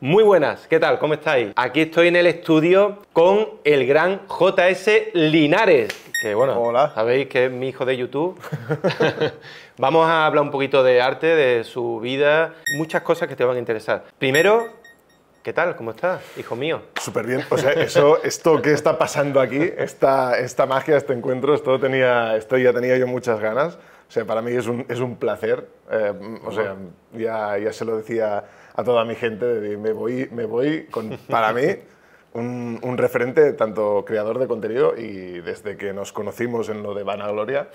Muy buenas, ¿qué tal? ¿Cómo estáis? Aquí estoy en el estudio con el gran JS Linares, que bueno, Hola. sabéis que es mi hijo de YouTube. Vamos a hablar un poquito de arte, de su vida, muchas cosas que te van a interesar. Primero, ¿Qué tal? ¿Cómo estás, hijo mío? Súper bien. O sea, eso, esto que está pasando aquí, esta, esta magia, este encuentro, esto, tenía, esto ya tenía yo muchas ganas. O sea, para mí es un, placer. Eh, o sea, ya, ya se lo decía a toda mi gente me voy, me voy con, para mí, un, referente tanto creador de contenido y desde que nos conocimos en lo de Vanagloria,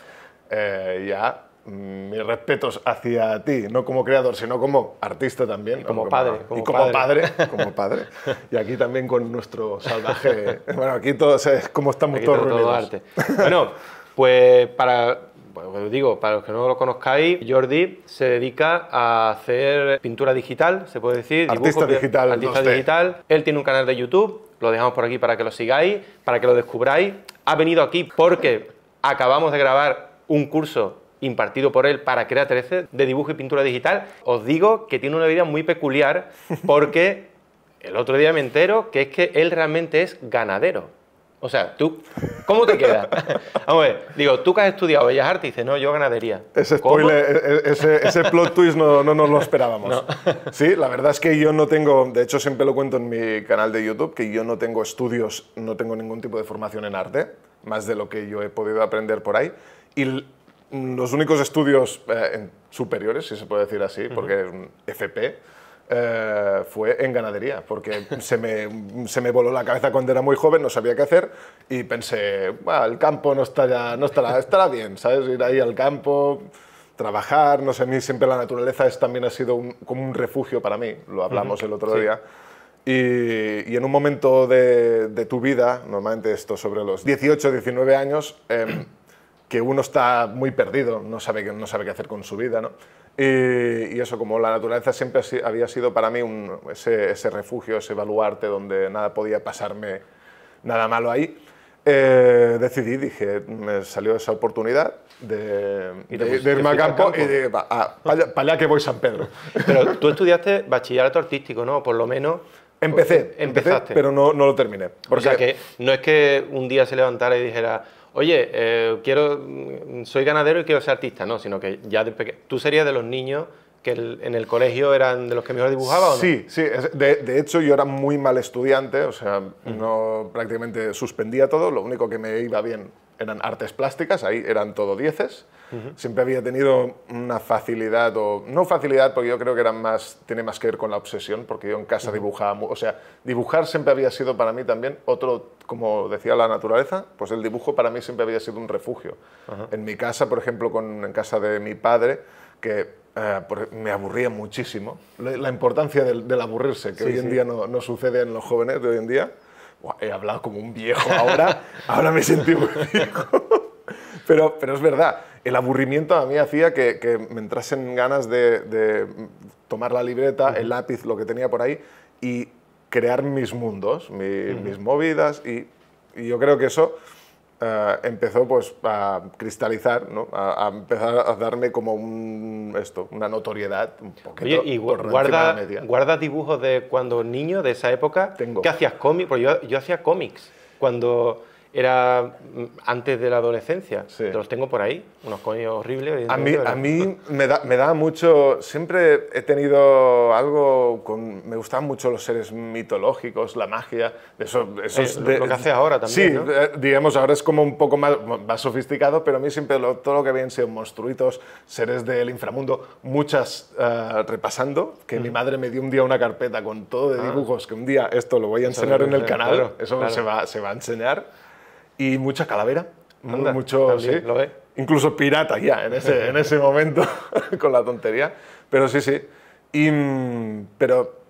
eh, ya mm, mis respetos hacia ti, no como creador, sino como artista también. como, padre. Como, y padre. como padre. Y aquí también con nuestro salvaje... bueno, aquí todos es eh, como estamos todos todo Bueno, pues para bueno, pues digo, para los que no lo conozcáis, Jordi se dedica a hacer pintura digital, se puede decir. Artista digital. Artista digital. Él tiene un canal de YouTube, lo dejamos por aquí para que lo sigáis, para que lo descubráis. Ha venido aquí porque acabamos de grabar un curso impartido por él para Crea 13 de dibujo y pintura digital. Os digo que tiene una vida muy peculiar porque el otro día me entero que es que él realmente es ganadero. O sea, tú, ¿cómo te queda? Vamos a ver, digo, tú que has estudiado Bellas Artes, dices, no, yo ganadería. Ese e-, e-, ese, plot twist no, no nos lo esperábamos. Sí, la verdad es que yo no tengo, de hecho siempre lo cuento en mi canal de YouTube, que yo no tengo estudios, no tengo ningún tipo de formación en arte, más de lo que yo he podido aprender por ahí. Y los únicos estudios eh, superiores, si se puede decir así, porque es un FP, eh, fue en ganadería, porque se me, voló la cabeza cuando era muy joven, no sabía qué hacer y pensé, el campo no estará, no estará, estará bien, ¿sabes? Ir ahí al campo, trabajar, no sé, a mí siempre la naturaleza es, también ha sido como un refugio para mí, lo hablamos el otro día. Y, en un momento de, tu vida, normalmente esto sobre los 18, 19 años, em, que uno está muy perdido, no sabe, no sabe qué hacer con su vida, ¿no? Eh, y, eso, como la naturaleza siempre había sido para mí ese, ese, refugio, ese baluarte donde nada podía pasarme nada malo ahí, eh, decidí, dije, me salió esa oportunidad de, irme al campo, y de, para a allá, que voy San Pedro. Pero tú estudiaste bachillerato artístico, ¿no? Por lo menos... Empecé, empezaste. pero no, no, lo terminé. O sea que no es que un día se levantara y dijera oye, eh, quiero, mm, soy ganadero y quiero ser artista, no, sino que ya de pequeño, tú serías de los niños que en el colegio eran de los que mejor dibujaba Sí, sí. De, de, hecho, yo era muy mal estudiante, o sea, no, prácticamente suspendía todo. Lo único que me iba bien eran artes plásticas, ahí eran todo dieces. Siempre había tenido una facilidad, o no facilidad, porque yo creo que era más, tiene más que ver con la obsesión, porque yo en casa dibujaba dibujaba, o sea, dibujar siempre había sido para mí también otro, como decía la naturaleza, pues el dibujo para mí siempre había sido un refugio. En mi casa, por ejemplo, con, en casa de mi padre, que eh, me aburría muchísimo. La, importancia del, aburrirse, que hoy en día no, sucede en los jóvenes de hoy en día. he hablado como un viejo ahora, ahora me sentí muy viejo. pero, pero es verdad, el aburrimiento a mí hacía que, me entrasen ganas de, tomar la libreta, el lápiz, lo que tenía por ahí, y crear mis mundos, mis movidas, y, y yo creo que eso eh, empezó pues, a cristalizar, a, empezar a darme como un, esto, una notoriedad un poquito Oye, y por guarda, guarda dibujos de cuando niño, de esa época? Tengo. ¿Qué hacías cómics? Porque yo, yo hacía cómics cuando era mm, antes de la adolescencia. Los tengo por ahí, unos coños horribles. A mí, me, da, mucho, siempre he tenido algo, me gustaban mucho los seres mitológicos, la magia, eso, eh, es, de, lo que hace ahora también. Sí, eh, digamos, ahora es como un poco más, más sofisticado, pero a mí siempre todo lo que habían sido monstruitos, seres del inframundo, muchas eh, repasando, que mi mm. madre me dio un día una carpeta con todo de ah. dibujos, que un día esto lo voy a enseñar en el canal, eso Se, va, se va a enseñar y mucha calavera. mucho, sí, lo ve. Incluso pirata ya en ese, en ese momento, con la tontería. Pero sí, sí. Y, mm, pero,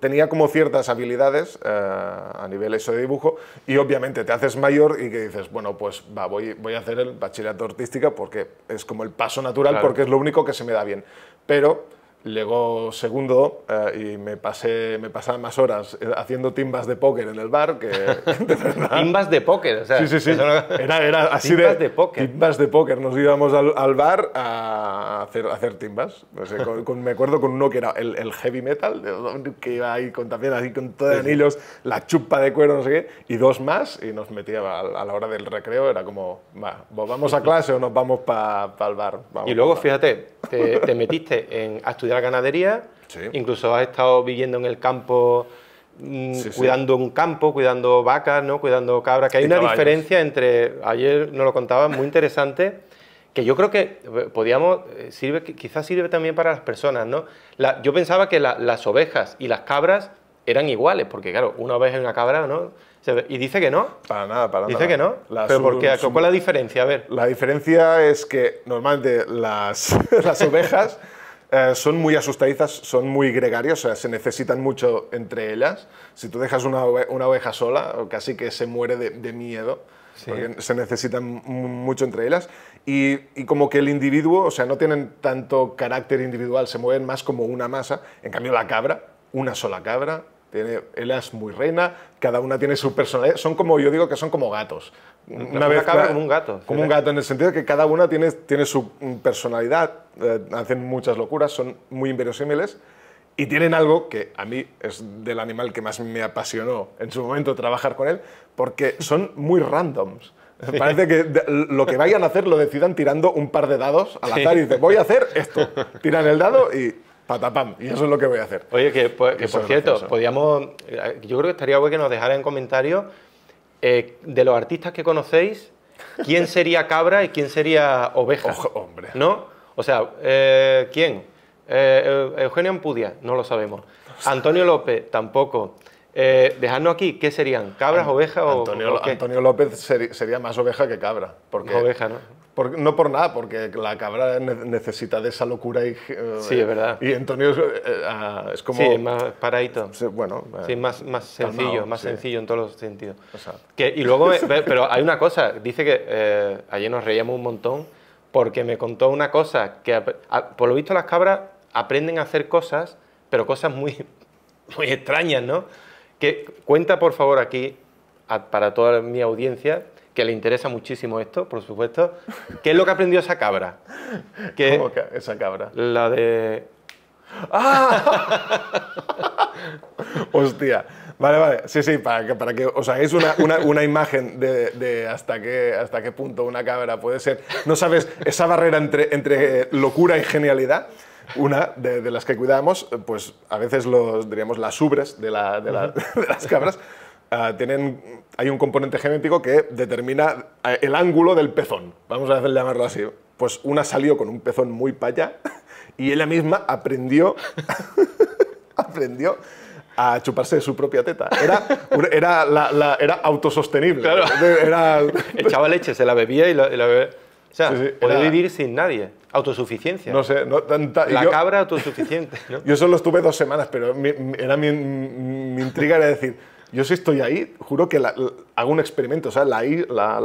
tenía como ciertas habilidades eh, a nivel eso de dibujo y obviamente te haces mayor y que dices, bueno, pues va, voy, voy a hacer el bachillerato artística porque es como el paso natural, porque es lo único que se me da bien. Pero Llegó segundo eh, y me pasé me pasaba más horas eh, haciendo timbas de póker en el bar que... timbas de póker, o sea... Sí, sí, sí. Era, era así timbas de, póker. Timbas de póker. Nos íbamos al, bar a hacer, hacer timbas. me acuerdo con uno que era el, heavy metal, que iba ahí con, también así con todo de anillos, la chupa de cuero, no sé qué, y dos más, y nos metía a, la hora del recreo, era como, ¿vamos a clase o nos vamos para pa el bar? y luego, fíjate, te, te metiste en, estudiar la ganadería, incluso has estado viviendo en el campo, mm, cuidando un campo, cuidando vacas, ¿no? cuidando cabras, que hay una diferencia entre, ayer nos lo contabas, muy interesante, que yo creo que eh, podíamos, eh, sirve, quizás sirve también para las personas, ¿no? yo pensaba que las ovejas y las cabras eran iguales, porque claro, una oveja y una cabra, ¿no? Y dice que no. Para nada, para nada. Dice que no. ¿Pero ¿Cuál es la diferencia? A ver. La diferencia es que normalmente las, las ovejas eh, son muy asustadizas, son muy gregarias, o sea, se necesitan mucho entre ellas. Si tú dejas una, oveja sola, casi que se muere de, de miedo. se necesitan mucho entre ellas. Y, y, como que el individuo, o sea, no tienen tanto carácter individual, se mueven más como una masa. En cambio, la cabra, una sola cabra, tiene, ella es muy reina, cada una tiene su personalidad. Son como, yo digo que son como gatos. Una, como un gato. Como un gato, en el sentido de que cada una tiene, tiene su personalidad, eh, hacen muchas locuras, son muy inverosímiles y tienen algo que a mí es del animal que más me apasionó en su momento trabajar con él, porque son muy randoms. Parece que lo que vayan a hacer lo decidan tirando un par de dados al azar y dicen, voy a hacer esto. Tiran el dado y patapam, y eso es lo que voy a hacer. Oye, que, pues, por cierto, podíamos, eh, yo creo que estaría bueno que nos dejaran en comentarios eh, de los artistas que conocéis, ¿quién sería cabra y quién sería oveja? hombre. ¿No? O sea, eh, ¿quién? Eh, Eugenio Ampudia, no lo sabemos. Antonio López, tampoco. Eh, dejadnos aquí, ¿qué serían? ¿Cabras, ovejas o.? Antonio, Antonio López sería más oveja que cabra. Porque, oveja, ¿no? no por nada, porque la cabra necesita de esa locura y... Eh, sí, es verdad. Y Antonio es, eh, ah, como... Sí, más paradito. bueno. Eh, sí, más, más sencillo, más sencillo en todos los sentidos. Que, y luego, pero hay una cosa, dice que eh, ayer nos reíamos un montón porque me contó una cosa, que por lo visto las cabras aprenden a hacer cosas, pero cosas muy, muy extrañas, ¿no? Que cuenta por favor aquí, para toda mi audiencia, que le interesa muchísimo esto, por supuesto. ¿Qué es lo que aprendió esa cabra? Que ¿Cómo que esa cabra? La de... ¡Ah! Hostia. Vale, vale. Sí, sí, para que, para que os hagáis una, imagen de, hasta, qué, hasta qué punto una cabra puede ser. No sabes, esa barrera entre, entre locura y genialidad una de, las que cuidamos, pues a veces los, diríamos, las ubres de, las cabras ah, tienen hay un componente genético que determina eh, el ángulo del pezón, vamos a llamarlo así. Pues una salió con un pezón muy paya y ella misma aprendió, aprendió a chuparse su propia teta. Era, era, era autosostenible. Echaba leche, se la bebía y la, O sea, podía vivir sin nadie. Autosuficiencia. No sé, no tanta. La yo, cabra autosuficiente. Yo solo estuve dos semanas, pero era mi, mi intriga era decir yo si estoy ahí, juro que hago un experimento, o sea, la,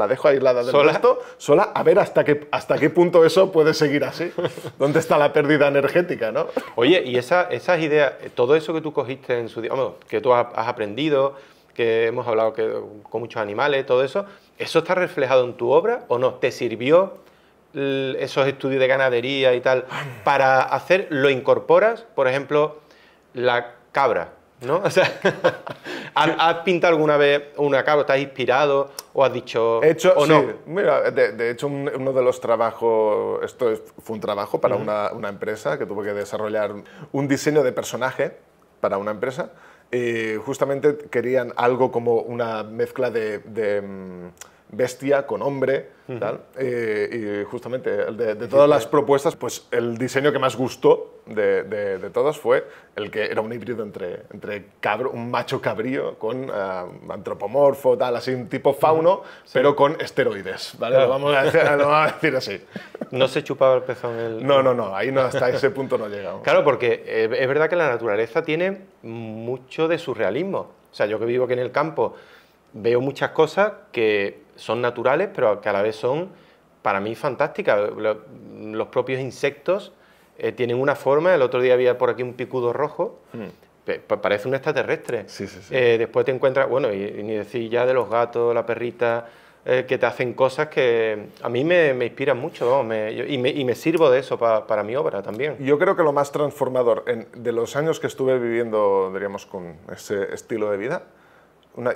dejo aislada del Resto, sola, a ver hasta qué, hasta qué punto eso puede seguir así. ¿Dónde está la pérdida energética, no? Oye, y esa, esas ideas, todo eso que tú cogiste en su día, que tú has, aprendido, que hemos hablado que, con muchos animales, todo eso, ¿eso está reflejado en tu obra o no? ¿Te sirvió esos estudios de ganadería y tal para hacer, lo incorporas, por ejemplo, la cabra? ¿no? O sea, ¿has, pintado alguna vez una cabra? ¿Estás inspirado o has dicho hecho, o no? Mira, de, hecho, uno de los trabajos, esto fue un trabajo para una, una, empresa que tuvo que desarrollar un diseño de personaje para una empresa y justamente querían algo como una mezcla de mm, bestia con hombre, tal. Eh, y justamente de, todas las propuestas, pues el diseño que más gustó de, de, fue el que era un híbrido entre, entre cabro, un macho cabrío con eh, antropomorfo, tal, así, un tipo fauno, pero con esteroides, ¿vale? Lo, vamos a decir, así. No se chupaba el pezón No, no, no, ahí no, hasta ese punto no llegamos. Claro, porque eh, es verdad que la naturaleza tiene mucho de surrealismo. O sea, yo que vivo aquí en el campo, veo muchas cosas que son naturales, pero que a la vez son, para mí, fantásticas. Los, propios insectos eh, tienen una forma, el otro día había por aquí un picudo rojo, hmm. parece un extraterrestre. Eh, después te encuentras, bueno, y, ni decir ya de los gatos, la perrita, eh, que te hacen cosas que a mí me, inspiran mucho y, me, sirvo de eso para mi obra también. Yo creo que lo más transformador de los años que estuve viviendo, diríamos, con ese estilo de vida,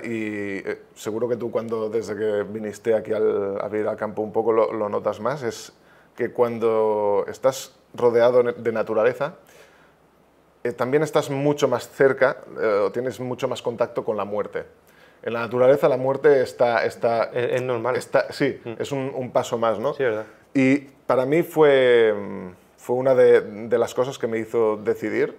y eh, seguro que tú cuando desde que viniste aquí al, a vivir al campo un poco lo, notas más, es que cuando estás rodeado de naturaleza, eh, también estás mucho más cerca eh, o tienes mucho más contacto con la muerte. En la naturaleza la muerte está... está es, normal. Está, sí, mm. es un, paso más, ¿no? Sí, verdad. Y para mí fue, fue una de, las cosas que me hizo decidir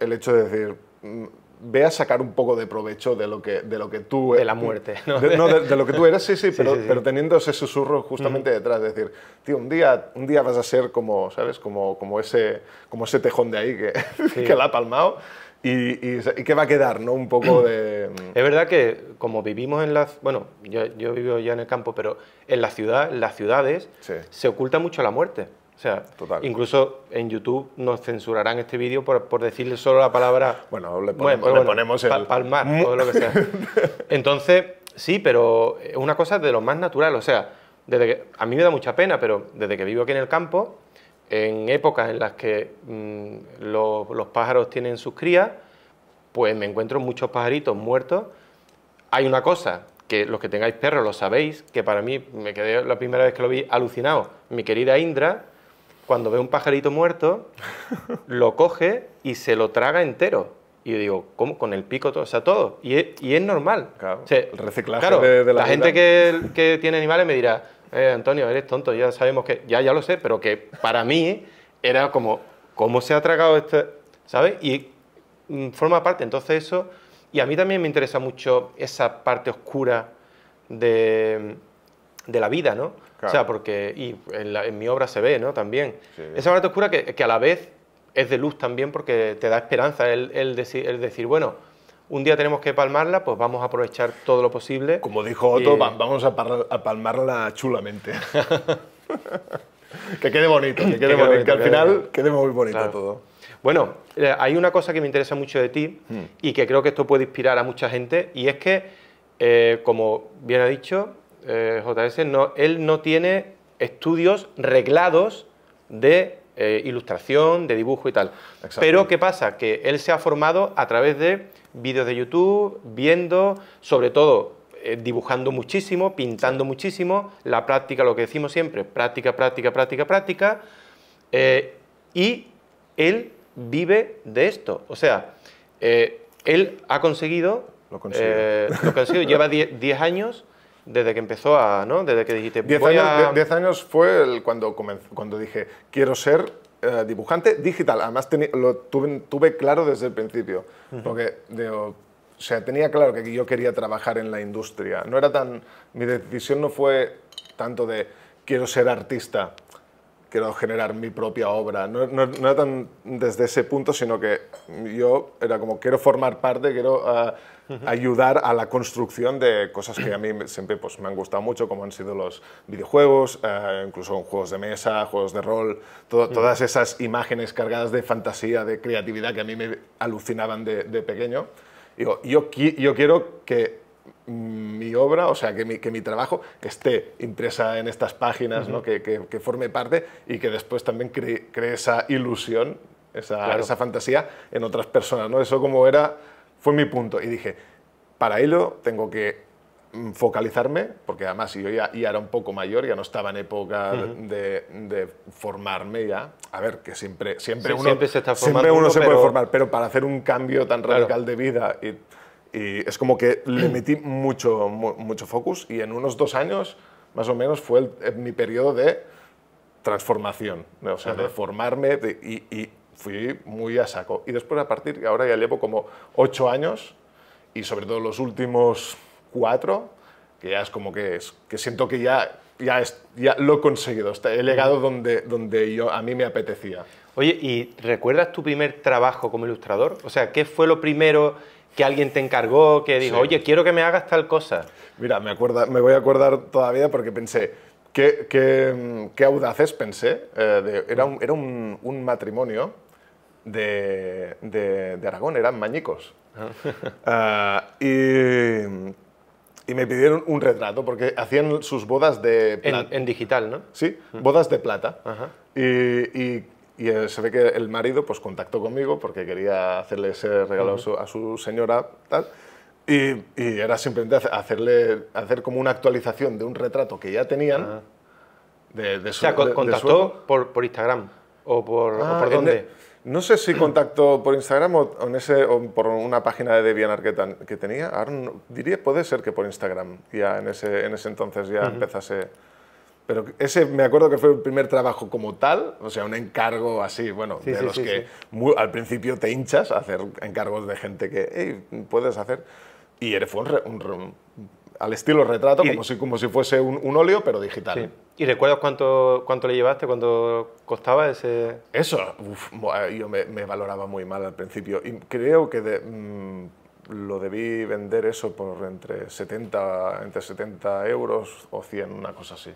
el hecho de decir mm, ve a sacar un poco de provecho de lo que, de lo que tú eres. De la eh, muerte, ¿no? De, lo que tú eres, sí, sí, pero, pero, teniendo ese susurro justamente detrás, es decir, tío, un día, un día vas a ser como, ¿sabes? Como, como, ese, como ese tejón de ahí que, que la ha palmado. Y, y, qué va a quedar, ¿no? Un poco de... Mm. Es verdad que como vivimos en las... Bueno, yo, yo vivo ya en el campo, pero en la ciudad, en las ciudades, se oculta mucho la muerte. O sea, Total. incluso en YouTube nos censurarán este vídeo por, decirle solo la palabra. Bueno, le ponemos, el. palmar mm. o lo que sea. Entonces, sí, pero es una cosa de lo más natural. O sea, desde que, a mí me da mucha pena, pero desde que vivo aquí en el campo, en épocas en las que mm, los, los pájaros tienen sus crías, pues me encuentro muchos pajaritos muertos. Hay una cosa que los que tengáis perros lo sabéis, que para mí me quedé la primera vez que lo vi alucinado. Mi querida Indra, cuando ve un pajarito muerto, lo coge y se lo traga entero. Y yo digo, ¿cómo? Con el pico todo, o sea, todo. Y e, es, normal. Claro, de, la, la gente que, tiene animales me dirá, eh, Antonio, eres tonto, ya sabemos que... Ya, ya lo sé, pero que para mí era como, ¿cómo se ha tragado este...? ¿Sabes? Y mm, forma parte, entonces eso... Y a mí también me interesa mucho esa parte oscura de de la vida, ¿no? O sea, porque y en, mi obra se ve, ¿no? También. Esa barata oscura que, a la vez es de luz también porque te da esperanza el, decir, bueno, un día tenemos que palmarla, pues vamos a aprovechar todo lo posible. Como dijo Otto, vamos a, palmarla chulamente. que quede bonito, que quede, bonito, al final quede muy bonito todo. Bueno, eh, hay una cosa que me interesa mucho de ti hmm. y que creo que esto puede inspirar a mucha gente y es que, eh, como bien ha dicho, eh, JS, no, él no tiene estudios reglados de eh, ilustración, de dibujo y tal. Pero ¿qué pasa? Que él se ha formado a través de vídeos de YouTube, viendo, sobre todo eh, dibujando muchísimo, pintando muchísimo, la práctica, lo que decimos siempre, práctica, práctica, práctica, práctica. y él vive de esto. O sea, él ha conseguido... Lo, lo lleva 10 años desde que empezó a, ¿no? Desde que dijiste... 10 años, diez años fue el cuando, cuando dije, quiero ser eh, dibujante digital. Además, lo tuve, tuve, claro desde el principio. Porque, o sea, tenía claro que yo quería trabajar en la industria. No era tan... Mi decisión no fue tanto de quiero ser artista, quiero generar mi propia obra. No, no, era tan desde ese punto, sino que yo era como quiero formar parte, quiero... Ah, ayudar a la construcción de cosas que a mí siempre pues, me han gustado mucho, como han sido los videojuegos, eh, incluso juegos de mesa, juegos de rol, mm. todas esas imágenes cargadas de fantasía, de creatividad que a mí me alucinaban de, pequeño. Digo, yo, yo quiero que mi obra, o sea, que mi, que mi, trabajo, esté impresa en estas páginas, ¿no? que, que, forme parte y que después también cree, esa ilusión, esa, esa, fantasía en otras personas. ¿no? Eso como era fue mi punto. Y dije, para ello tengo que focalizarme, porque además yo ya, era un poco mayor, ya no estaba en época de, formarme ya. A ver, que siempre, siempre uno, se, uno, puede formar, pero para hacer un cambio tan radical de vida y, es como que le metí mucho, mucho focus y en unos dos años más o menos fue eh, mi periodo de transformación, o sea, de formarme y fui muy a saco. Y después a partir, ahora ya llevo como ocho años y sobre todo los últimos cuatro, que ya es como que, es, que siento que ya, ya, ya lo he conseguido, he llegado donde, donde yo, a mí me apetecía. Oye, ¿y recuerdas tu primer trabajo como ilustrador? O sea, ¿qué fue lo primero que alguien te encargó, que dijo, oye, quiero que me hagas tal cosa? Mira, me, acuerdo me voy a acordar todavía porque pensé, qué, qué, qué audaces pensé. Eh, era un, era un matrimonio de, Aragón, eran mañicos. Ah. Ah, y, y, me pidieron un retrato porque hacían sus bodas de plata. En, digital, ¿no? Sí, bodas de plata. y, y eh, se ve que el marido pues contactó conmigo porque quería hacerle ese regalo a, su, señora tal y, era simplemente hacerle hacer como una actualización de un retrato que ya tenían ah. de, o sea, contactó por, Instagram o por, dónde no sé si contactó por Instagram o, en ese, por una página de DeviantArt que, que tenía. Ahora diría, puede ser que por Instagram, ya en ese, en ese entonces ya empezase. Pero ese me acuerdo que fue el primer trabajo como tal, o sea, un encargo así, bueno, de los que al principio te hinchas hacer encargos de gente que puedes hacer. Y fue un, al estilo retrato, como, si, como si fuese un, un óleo, pero digital. ¿Y recuerdas cuánto, cuánto le llevaste, cuánto costaba ese...? Eso, yo me, valoraba muy mal al principio. Y creo que mm, lo debí vender eso por entre 70, entre 70 euros o 100, una cosa así.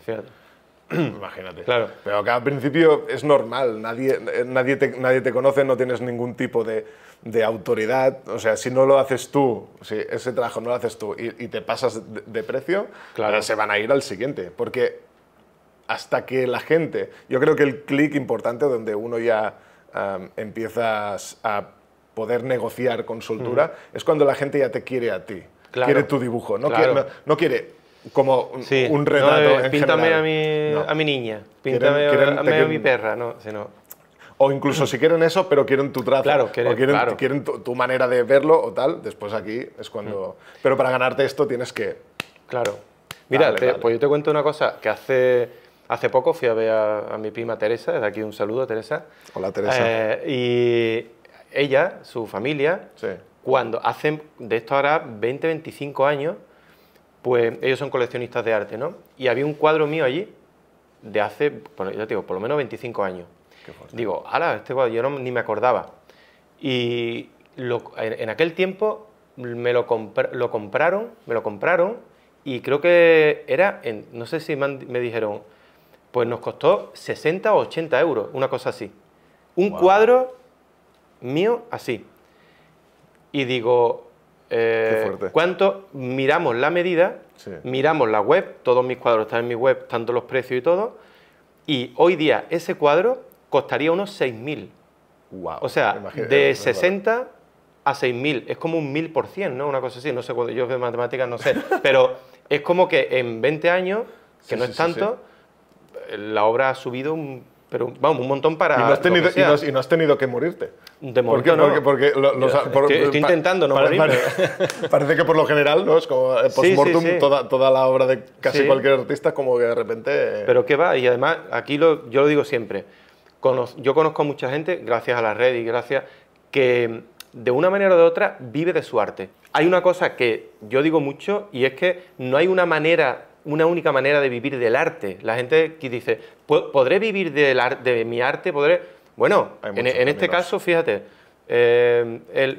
Imagínate. Claro. Pero acá al principio es normal, nadie, eh, nadie, te, nadie te conoce, no tienes ningún tipo de, de autoridad. O sea, si no lo haces tú, si ese trabajo no lo haces tú y, te pasas de, precio, claro. se van a ir al siguiente. Porque hasta que la gente. Yo creo que el clic importante donde uno ya empiezas a poder negociar con soltura, mm. es cuando la gente ya te quiere a ti. Quiere tu dibujo. No, quiere, no quiere como un, retrato. Eh, píntame a mi, a mi niña, píntame a, mi perra, O incluso si quieren eso, pero quieren tu trato. Claro, quieren, o quieren, claro. quieren tu, manera de verlo o tal, después aquí es cuando... Mm. Pero para ganarte esto tienes que... Claro. Mira, pues yo te cuento una cosa, que hace, hace poco fui a ver a, mi prima Teresa, Desde aquí un saludo, Teresa. Hola, Teresa. Eh, y ella, su familia, cuando hacen, de esto ahora 20, 25 años, pues ellos son coleccionistas de arte, ¿no? Y había un cuadro mío allí de hace, bueno, ya te digo, por lo menos 25 años. digo, ala, este cuadro, yo ni me acordaba. Y en, aquel tiempo me lo, compraron, me lo compraron y creo que era, en, no sé si me, dijeron, pues nos costó 60 o 80 euros, una cosa así. Un cuadro mío así. Y digo, eh, ¿Cuánto miramos la medida? Miramos la web, todos mis cuadros están en mi web, tanto los precios y todo. Y hoy día ese cuadro costaría unos 6.000. o sea, de 60 eh, a 6.000. Es como un 1.000%, ¿no? Una cosa así. No sé, yo de matemáticas no sé. pero es como que en 20 años, que no es tanto, la obra ha subido un pero vamos, un montón para. Y no has tenido, que morirte. De ¿Por Porque, eh, estoy, intentando no parece que por lo general, ¿no? Es como eh, post toda, toda, la obra de casi cualquier artista, como que de repente. Eh, pero qué va, y además, aquí yo lo digo siempre. yo conozco a mucha gente, gracias a la red y gracias, que de una manera o de otra vive de su arte. Hay una cosa que yo digo mucho y es que no hay una manera una única manera de vivir del arte. La gente que dice, ¿podré vivir del de mi arte? ¿Podré? Bueno, en, este caso, fíjate, eh,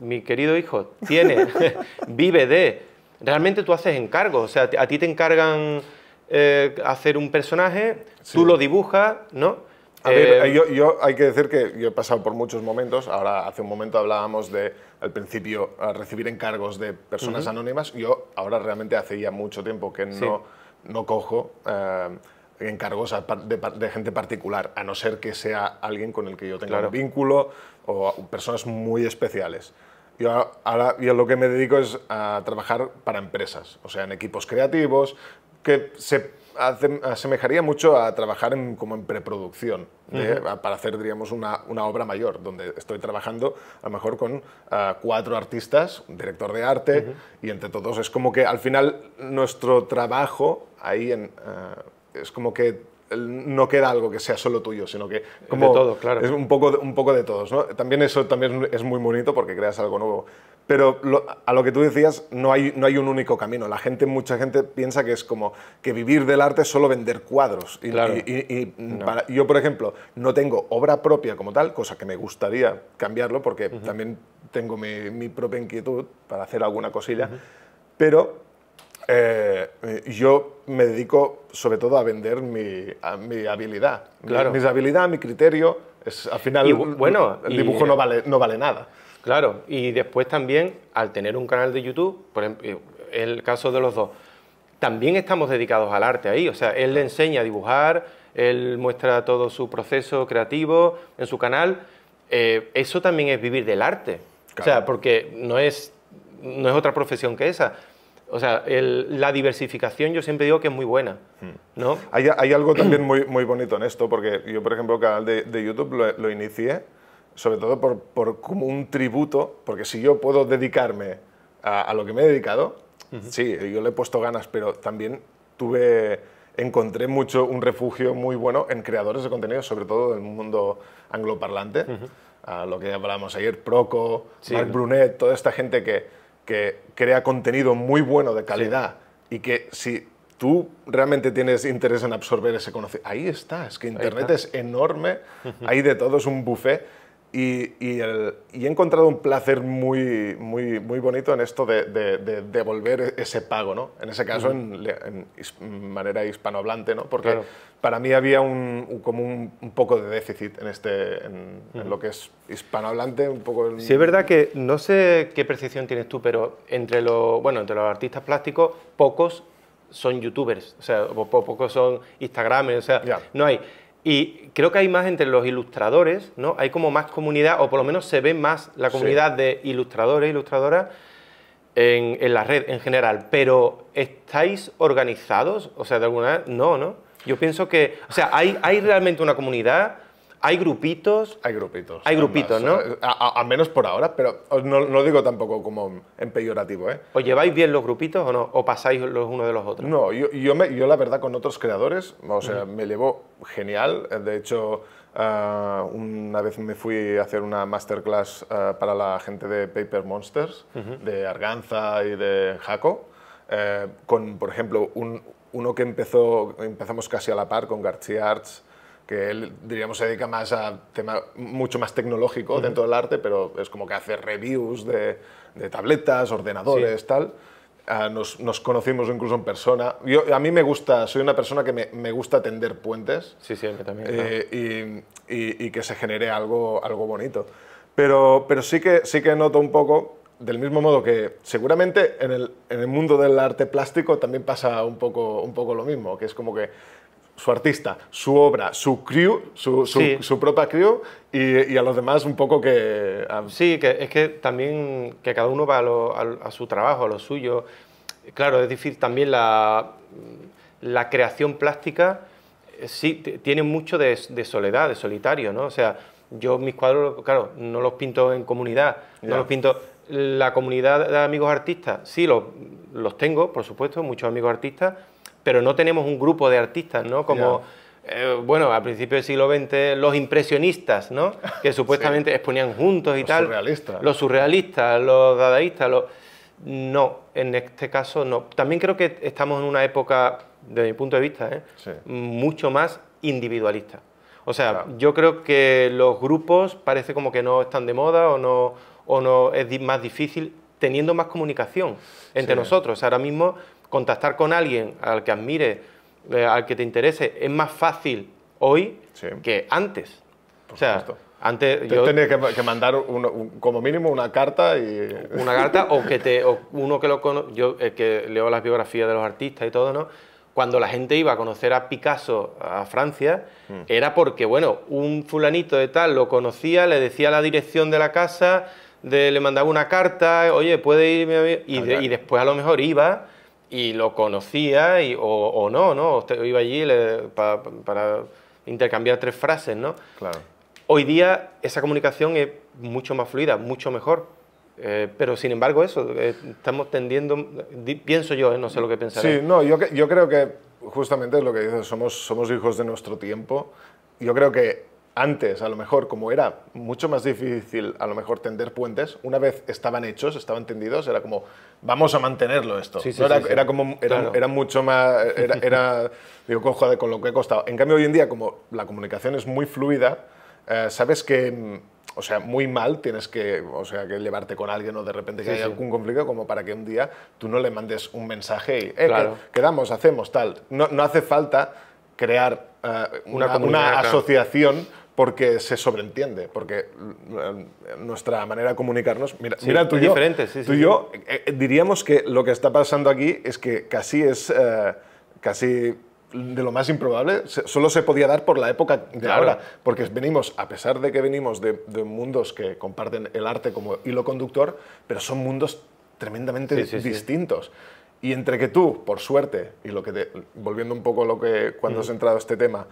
mi querido hijo tiene, vive de... Realmente tú haces encargos, o sea, a ti te encargan eh, hacer un personaje, tú lo dibujas, ¿no? A ver, eh, yo, hay que decir que yo he pasado por muchos momentos. Ahora, hace un momento hablábamos de, al principio, recibir encargos de personas anónimas. Yo ahora realmente hace ya mucho tiempo que no, no cojo eh, encargos de, gente particular, a no ser que sea alguien con el que yo tenga un vínculo o personas muy especiales. Yo ahora lo que me dedico es a trabajar para empresas, o sea, en equipos creativos que se asemejaría mucho a trabajar en, como en preproducción, ¿eh? para hacer, diríamos, una, una, obra mayor, donde estoy trabajando a lo mejor con ah, cuatro artistas, un director de arte, y entre todos es como que al final nuestro trabajo ahí en, ah, es como que no queda algo que sea solo tuyo, sino que de claro. es un poco, un poco de todos. ¿no? También eso también es muy bonito porque creas algo nuevo. Pero a lo que tú decías, no hay, no un único camino. La gente, mucha gente piensa que es como que vivir del arte es solo vender cuadros. Y, yo, por ejemplo, no tengo obra propia como tal, cosa que me gustaría cambiarlo porque también tengo mi, propia inquietud para hacer alguna cosilla. Pero eh, yo me dedico sobre todo a vender mi, habilidad. Mi, mis habilidad, mi criterio. Es, al final, bueno, el dibujo no vale nada. Claro, y después también, al tener un canal de YouTube, por ejemplo, eh, el caso de los dos, también estamos dedicados al arte ahí. O sea, él le enseña a dibujar, él muestra todo su proceso creativo en su canal. Eh, eso también es vivir del arte. O sea, porque no es, no es otra profesión que esa. O sea, la diversificación yo siempre digo que es muy buena, hmm. ¿no? Hay, algo también muy, muy bonito en esto, porque yo, por ejemplo, el canal de, YouTube lo inicié sobre todo por, como un tributo, porque si yo puedo dedicarme a, lo que me he dedicado, sí, yo le he puesto ganas, pero también tuve, encontré mucho un refugio muy bueno en creadores de contenido, sobre todo en del mundo angloparlante, a lo que hablábamos ayer, Proco, Mark Brunet, toda esta gente que, que, crea contenido muy bueno, de calidad, y que si tú realmente tienes interés en absorber ese conocimiento, ahí está, es que Internet es enorme, ahí de todo, es un buffet y, el, he encontrado un placer muy, muy, muy bonito en esto de, devolver ese pago, ¿no? En ese caso, en, manera hispanohablante, ¿no? Porque para mí había un, como un, poco de déficit en, este, en, lo que es hispanohablante, un poco... Sí, es verdad que no sé qué percepción tienes tú, pero entre, los, bueno, entre los artistas plásticos, pocos son youtubers, o sea, pocos son instagramers, o sea, no hay... Y creo que hay más entre los ilustradores, ¿no? Hay como más comunidad, o por lo menos se ve más la comunidad de ilustradores, e ilustradoras, en, la red en general. Pero ¿estáis organizados? O sea, de alguna manera, no, ¿no? Yo pienso que, o sea, hay, hay realmente una comunidad hay grupitos. Hay grupitos. Hay grupitos, ¿no? Al menos por ahora, pero no, no, digo tampoco como en peyorativo, ¿eh? ¿Os lleváis bien los grupitos o no? ¿O pasáis los unos de los otros? No, yo, yo, me, yo la verdad con otros creadores, o sea, me llevo genial. De hecho, eh, una vez me fui a hacer una masterclass eh, para la gente de Paper Monsters, de Arganza y de Jaco, eh, con, por ejemplo, uno que empezó, empezamos casi a la par con García Arts que él, diríamos, se dedica más a tema mucho más tecnológico dentro del arte, pero es como que hace reviews de, tabletas, ordenadores, tal. Ah, nos, nos, conocimos incluso en persona. Yo, a mí me gusta, soy una persona que me, me gusta tender puentes. Sí, sí, también. Eh, y, y, y, que se genere algo, algo bonito. Pero, pero sí, que, sí que noto un poco, del mismo modo que seguramente en el, en el mundo del arte plástico también pasa un poco, un poco lo mismo, que es como que su artista, su obra, su crew, su, propia crew y, a los demás un poco que... Sí, que es que también que cada uno va a, su trabajo, a lo suyo. Claro, es difícil también la, creación plástica eh, sí tiene mucho de, soledad, de solitario, ¿no? O sea, yo mis cuadros, claro, no los pinto en comunidad, no los pinto... La comunidad de amigos artistas, sí, los tengo, por supuesto, muchos amigos artistas, pero no tenemos un grupo de artistas, ¿no? Como, eh, bueno, a principios del siglo XX, los impresionistas, ¿no? Que supuestamente exponían juntos y los tal. Surrealistas. Los surrealistas, los dadaístas, los... No, en este caso no. También creo que estamos en una época, desde mi punto de vista, ¿eh? mucho más individualista. O sea, yo creo que los grupos parece como que no están de moda o no, o no es más difícil teniendo más comunicación entre nosotros. ahora mismo contactar con alguien al que admire, eh, al que te interese, es más fácil hoy que antes. o sea, Antes yo tenía que, mandar como mínimo una carta y una carta o que te uno que lo yo eh, que leo las biografías de los artistas y todo, ¿no? Cuando la gente iba a conocer a Picasso a Francia mm. era porque bueno, un fulanito de tal lo conocía, le decía la dirección de la casa, le mandaba una carta, oye, puede irme... y, y después a lo mejor iba y lo conocía y, o, o, no, ¿no? Usted iba allí para intercambiar tres frases, ¿no? Claro. Hoy día esa comunicación es mucho más fluida, mucho mejor. Eh, pero sin embargo eso, eh, estamos tendiendo, pienso yo, eh, no sé lo que pensaré. Sí, no, yo, yo creo que justamente es lo que dices, somos, somos hijos de nuestro tiempo. Yo creo que antes, a lo mejor, como era mucho más difícil, a lo mejor, tender puentes, una vez estaban hechos, estaban tendidos, era como, vamos a mantenerlo esto. era, como, era, mucho más, era, digo, con, con lo que ha costado. En cambio, hoy en día, como la comunicación es muy fluida, eh, sabes que, mm, o sea, muy mal tienes que, o sea, que llevarte con alguien o de repente que haya algún conflicto, como para que un día tú no le mandes un mensaje y, eh, quedamos, hacemos, tal. No, hace falta crear eh, una asociación porque se sobreentiende, porque eh, nuestra manera de comunicarnos, mira, tú, y yo, tú y yo, eh, eh, diríamos que lo que está pasando aquí es que casi es, casi de lo más improbable, solo se podía dar por la época de ahora, porque venimos, a pesar de que venimos de, mundos que comparten el arte como hilo conductor, pero son mundos tremendamente distintos. Y entre que tú, por suerte, y lo que volviendo un poco a lo que cuando has entrado a este tema,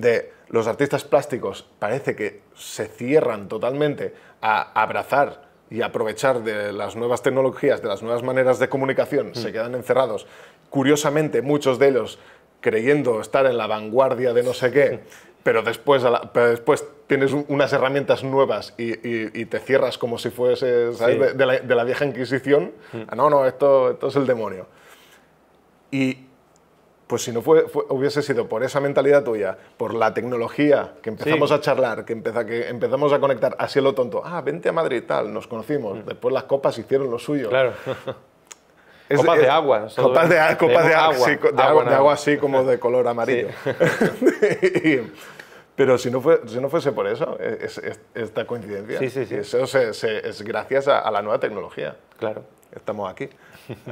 de los artistas plásticos parece que se cierran totalmente a abrazar y aprovechar de las nuevas tecnologías, de las nuevas maneras de comunicación, mm. se quedan encerrados. Curiosamente, muchos de ellos creyendo estar en la vanguardia de no sé qué, pero después, después tienes unas herramientas nuevas y, te cierras como si fuese de, la, vieja Inquisición. Mm. Ah, no, no, esto, esto es el demonio. Y pues si no fue, hubiese sido por esa mentalidad tuya, por la tecnología, que empezamos a charlar, que, empezamos a conectar, así lo tonto, ah, vente a Madrid, tal, nos conocimos, mm. después las copas hicieron lo suyo. Claro. Es, copas de agua. copas de, agua, sí, de, agua, así como de color amarillo. Pero si no, si no fuese por eso, es, esta coincidencia. eso es gracias a la nueva tecnología. Claro. Estamos aquí.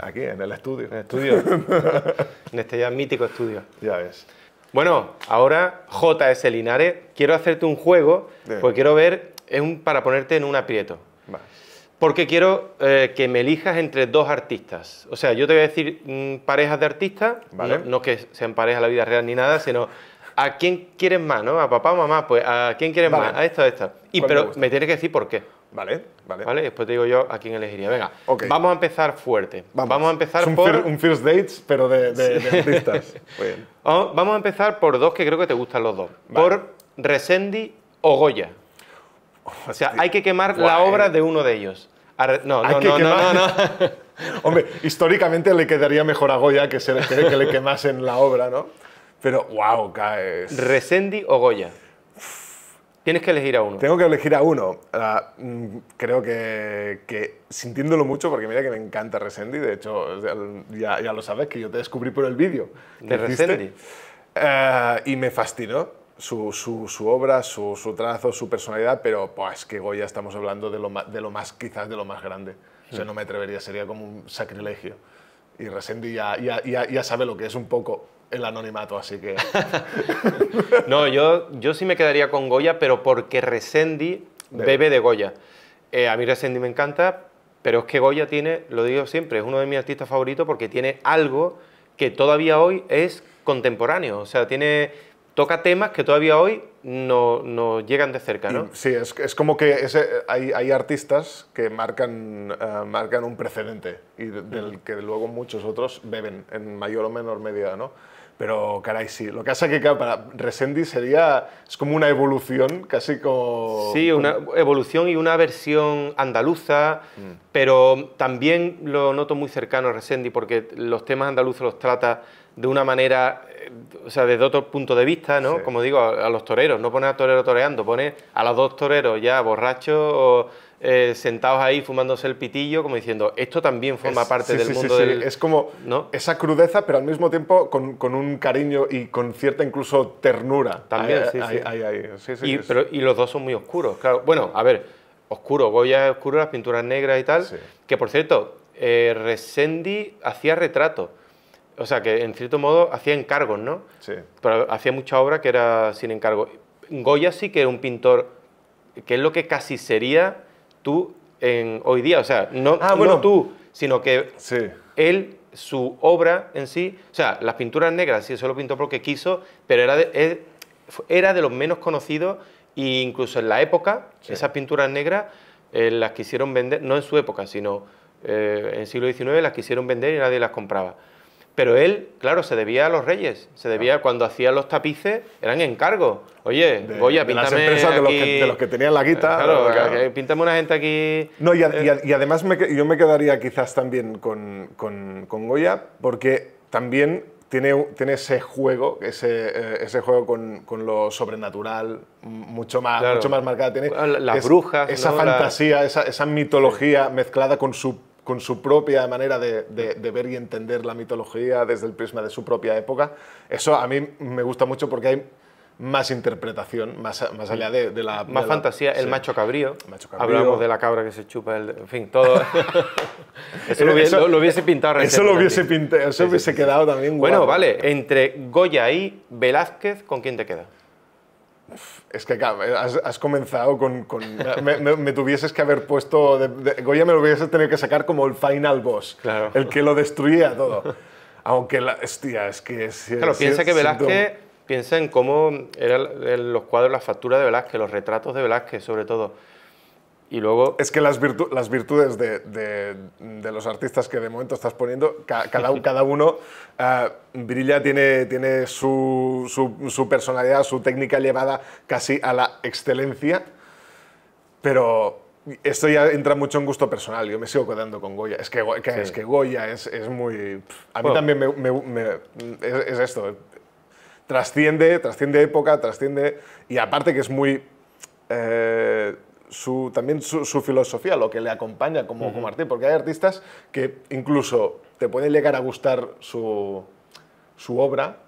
Aquí, en el estudio. En estudio. en este ya mítico estudio. Ya ves. Bueno, ahora JS Linares, quiero hacerte un juego, pues porque quiero ver, es para ponerte en un aprieto. Porque quiero eh, que me elijas entre dos artistas. O sea, yo te voy a decir mm, parejas de artistas, no, que sean parejas la vida real ni nada, sino a quién quieres más, ¿no? A papá o mamá, pues a quién quieres más, a esto, a esta. Y pues pero me tienes que decir por qué. Vale, vale. Vale, después te digo yo a quién elegiría. Venga, vamos a empezar fuerte. Vamos, a empezar un por... un first dates, pero de, artistas. Vamos a empezar por dos que creo que te gustan los dos. Por Resendi o Goya. O sea, hay que quemar la obra de uno de ellos. No, no, no, no, Hombre, históricamente le quedaría mejor a Goya que, se le, que, que le quemasen la obra, ¿no? Pero, wow, caes. ¿Resendi o Goya? Tienes que elegir a uno. Tengo que elegir a uno. Ah, mm, creo que, sintiéndolo mucho, porque mira que me encanta Resendi, de hecho, ya, lo sabes, que yo te descubrí por el vídeo. ¿De Resendi? Eh, y me fascinó su, obra, su, trazo, su personalidad, pero pues, es que ya estamos hablando de lo, más, de lo más, quizás de lo más grande. O sea, mm. no me atrevería, sería como un sacrilegio. Y Resendi ya sabe lo que es un poco el anonimato, así que... no, yo, yo sí me quedaría con Goya, pero porque Resendi bebe, de Goya. Eh, a mí Resendi me encanta, pero es que Goya tiene, lo digo siempre, es uno de mis artistas favoritos porque tiene algo que todavía hoy es contemporáneo, o sea, tiene toca temas que todavía hoy no, llegan de cerca, ¿no? Sí, es, como que hay, artistas que marcan, eh, marcan un precedente y del que luego muchos otros beben en mayor o menor medida, ¿no? Pero caray, sí. Lo que pasa que para Resendi sería. Es como una evolución, casi como. Sí, una evolución y una versión andaluza, mm. pero también lo noto muy cercano a Resendi porque los temas andaluces los trata de una manera o sea, desde otro punto de vista, ¿no? Como digo, a, los toreros, no pone a torero toreando, pone a los dos toreros ya borrachos eh, sentados ahí fumándose el pitillo, como diciendo, esto también forma parte del sí, mundo del... Es como esa crudeza, pero al mismo tiempo con, un cariño y con cierta incluso ternura. También, sí, sí, y, y los dos son muy oscuros, claro. Bueno, a ver, oscuro, Goya es oscuro, las pinturas negras y tal, que por cierto, eh, Resendi hacía retrato o sea, que en cierto modo hacía encargos, ¿no? Sí. Pero hacía mucha obra que era sin encargo. Goya sí que era un pintor, que es lo que casi sería tú en, hoy día. O sea, no, ah, tú, sino que él, su obra en sí, o sea, las pinturas negras sí, eso lo pintó porque quiso, pero era de, era de los menos conocidos e incluso en la época, esas pinturas negras eh, las quisieron vender, no en su época, sino eh, en el siglo XIX las quisieron vender y nadie las compraba. Pero él, claro, se debía a los reyes, se debía cuando hacía los tapices, eran encargos. Oye, Goya, píntame. Las empresas de, los que, de, tenían la guita. Claro, píntame una gente aquí. No, y, eh. además yo me quedaría quizás también con, Goya, porque también tiene, tiene, ese juego, ese, eh, ese juego con, lo sobrenatural mucho más, marcado. más las la brujas. Esa fantasía, esa, mitología mezclada con su con su propia manera de, ver y entender la mitología desde el prisma de su propia época. Eso a mí me gusta mucho porque hay más interpretación, más, más allá de, la... Más fantasía, el macho, cabrío. Hablamos de la cabra que se chupa, el, en fin, todo... eso, lo hubiese, pintado pintado Eso lo hubiese, quedado también Bueno, vale, entre Goya y Velázquez, ¿con quién te queda? Es que has, comenzado con... me, tuvieses que haber puesto... Goya me lo hubiese tenido que sacar como el final boss, el que lo destruía todo. Aunque, la, hostia, es que... claro, piensa que Velázquez... Piensa en cómo eran los cuadros, las facturas de Velázquez, los retratos de Velázquez, sobre todo luego... Es que las, las virtudes de, los artistas que de momento estás poniendo, cada, cada, uno eh, brilla, tiene, tiene su, personalidad, su técnica llevada casi a la excelencia, pero esto ya entra mucho en gusto personal. Yo me sigo quedando con Goya. Es que, es que Goya es, es muy... A mí también me, es, esto. Trasciende, trasciende época, trasciende... Y aparte que es muy... Eh, también su, filosofía, lo que le acompaña como, como artista, porque hay artistas que incluso te pueden llegar a gustar su, su obra,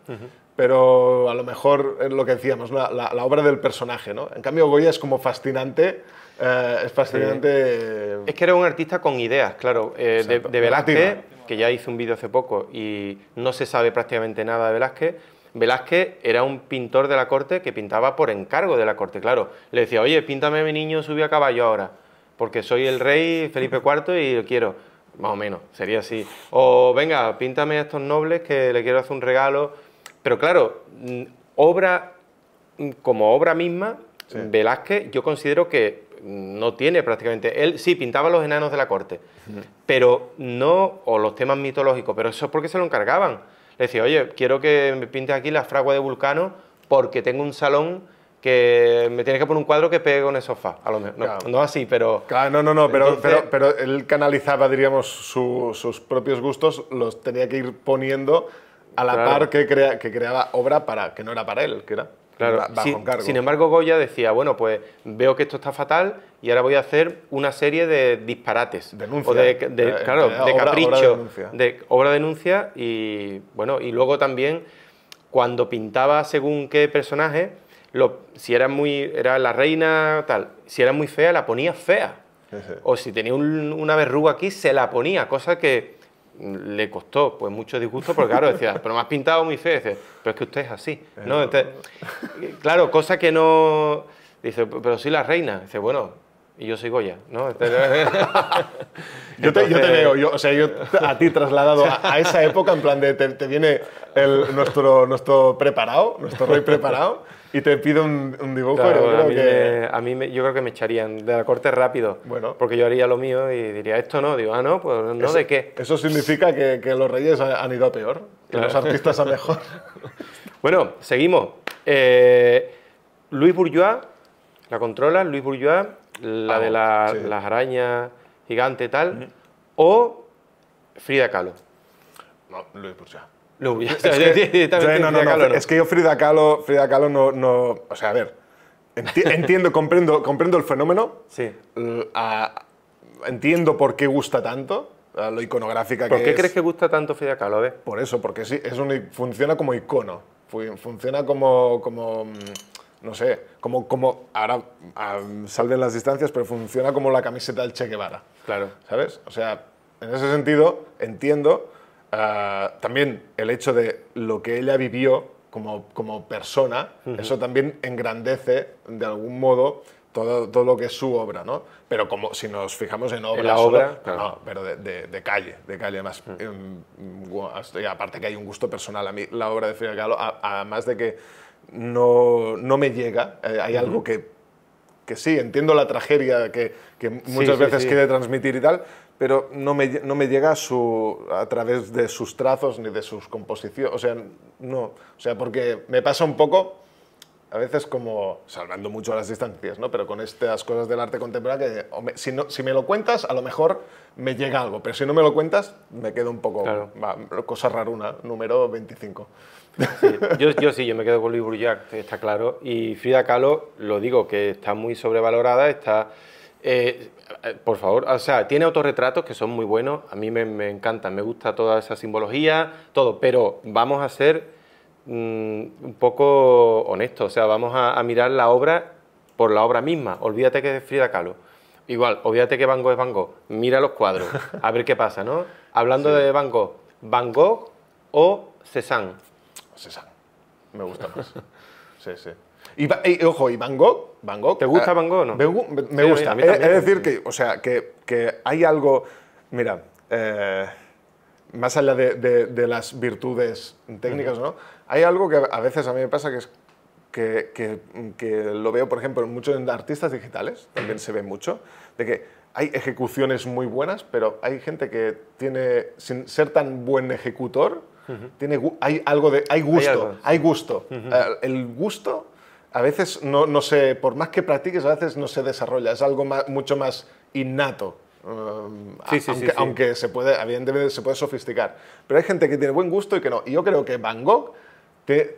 pero a lo mejor es lo que decíamos, la, obra del personaje, ¿no? En cambio, Goya es como fascinante. Eh, es fascinante. Es que era un artista con ideas, claro. Eh, de, de Velázquez, que ya hice un vídeo hace poco y no se sabe prácticamente nada de Velázquez, Velázquez era un pintor de la corte que pintaba por encargo de la corte, claro. Le decía, oye, píntame a mi niño, subí a caballo ahora, porque soy el rey Felipe IV y lo quiero. Más o menos, sería así. O venga, píntame a estos nobles que le quiero hacer un regalo. Pero claro, mm, obra mm, como obra misma, Velázquez yo considero que mm, no tiene prácticamente. Él sí pintaba los enanos de la corte, pero no, o los temas mitológicos, pero eso es porque se lo encargaban. Le decía, oye, quiero que me pinte aquí la fragua de Vulcano porque tengo un salón que me tiene que poner un cuadro que pegue con el sofá, No, así, pero... Claro, no, no, no, pero, pero, pero, él canalizaba, diríamos, sus propios gustos, los tenía que ir poniendo a la par que, crea, que creaba obra para que no era para él, que era sin, embargo, Goya decía, bueno, pues veo que esto está fatal y ahora voy a hacer una serie de disparates. de, de, eh, eh, de obra, De, denuncia y, bueno, y luego también cuando pintaba según qué personaje, si era muy, era la reina, tal, si era muy fea, la ponía fea. O si tenía una verruga aquí, se la ponía, cosa que le costó pues mucho disgusto porque claro decía pero me has pintado muy fe pero es que usted es así no claro cosa que no dice pero sí la reina dice bueno y yo soy Goya, ¿no? yo, te, veo, yo, o sea, yo a ti trasladado a, esa época, en plan de, te, viene el, nuestro, nuestro preparado, nuestro rey preparado, y te pido un, dibujo. a, mí yo creo que me echarían de la corte rápido. Bueno. Porque yo haría lo mío y diría, esto no, digo, ah, no, pues no, ¿de qué? Eso significa que, los reyes han ido a peor que los artistas a mejor. bueno, seguimos. Eh, Luis Bourgeois, la controla, Luis Bourgeois, la de las arañas gigantes tal, o Frida Kahlo. No, Luis Bourgeois. no, no, no, es que yo Frida Kahlo, Frida Kahlo no, o sea, a ver, entiendo, comprendo, comprendo el fenómeno, sí. entiendo por qué gusta tanto, lo iconográfica que es. ¿Por qué crees que gusta tanto Frida Kahlo? Eh? Por eso, porque sí, es funciona como icono, funciona como, como mm, no sé, como, como ahora salen las distancias, pero funciona como la camiseta del Che Guevara. Claro. ¿Sabes? O sea, en ese sentido, entiendo Ah, también el hecho de lo que ella vivió como, como persona, eso también engrandece de algún modo todo, todo, lo que es su obra, ¿no? Pero como si nos fijamos en obra, la obra no, pero de, calle, de calle más. Em, aparte que hay un gusto personal a mí la obra de Frida Kahlo, además de que no, no me llega, eh, hay algo que que sí, entiendo la tragedia que, muchas veces quiere transmitir y tal, pero no me, no me llega a, su, a través de sus trazos ni de sus composiciones. O sea, no. O sea, porque me pasa un poco, a veces como, salvando mucho las distancias, ¿no? Pero con estas cosas del arte contemporáneo, que si, no, si me lo cuentas, a lo mejor me llega algo, pero si no me lo cuentas, me quedo un poco, claro. cosa raruna, número 25 yo, sí, yo me quedo con Luis Bruyac está claro. Y Frida Kahlo, lo digo, que está muy sobrevalorada, está... Eh, por favor, o sea, tiene autorretratos que son muy buenos, a mí me, encantan, me gusta toda esa simbología, todo, pero vamos a ser mm, un poco honestos, o sea, vamos a, mirar la obra por la obra misma, olvídate que es Frida Kahlo. Igual, olvídate que Van Gogh es Van Gogh, mira los cuadros, a ver qué pasa, ¿no? Hablando de Van Gogh, Van Gogh o Cézanne. César. Me gusta más. sí, sí. Y, ojo, y Van Gogh, Van Gogh ¿Te gusta ah, Van Gogh o no? Me, gusta. Es decir, que, o sea, que, que hay algo. Mira, eh, más allá de, de, las virtudes técnicas, ¿no? Hay algo que a veces a mí me pasa que es que, que, que lo veo, por ejemplo, mucho en artistas digitales, también se ve mucho, de que hay ejecuciones muy buenas, pero hay gente que tiene, sin ser tan buen ejecutor, tiene, hay algo de, hay gusto, hay, gusto. Eh, el gusto a veces no, no sé, por más que practiques, a veces no se desarrolla, es algo mucho más innato. Um, aunque, aunque, se puede, evidentemente se puede sofisticar. Pero hay gente que tiene buen gusto y que no. Y yo creo que Van Gogh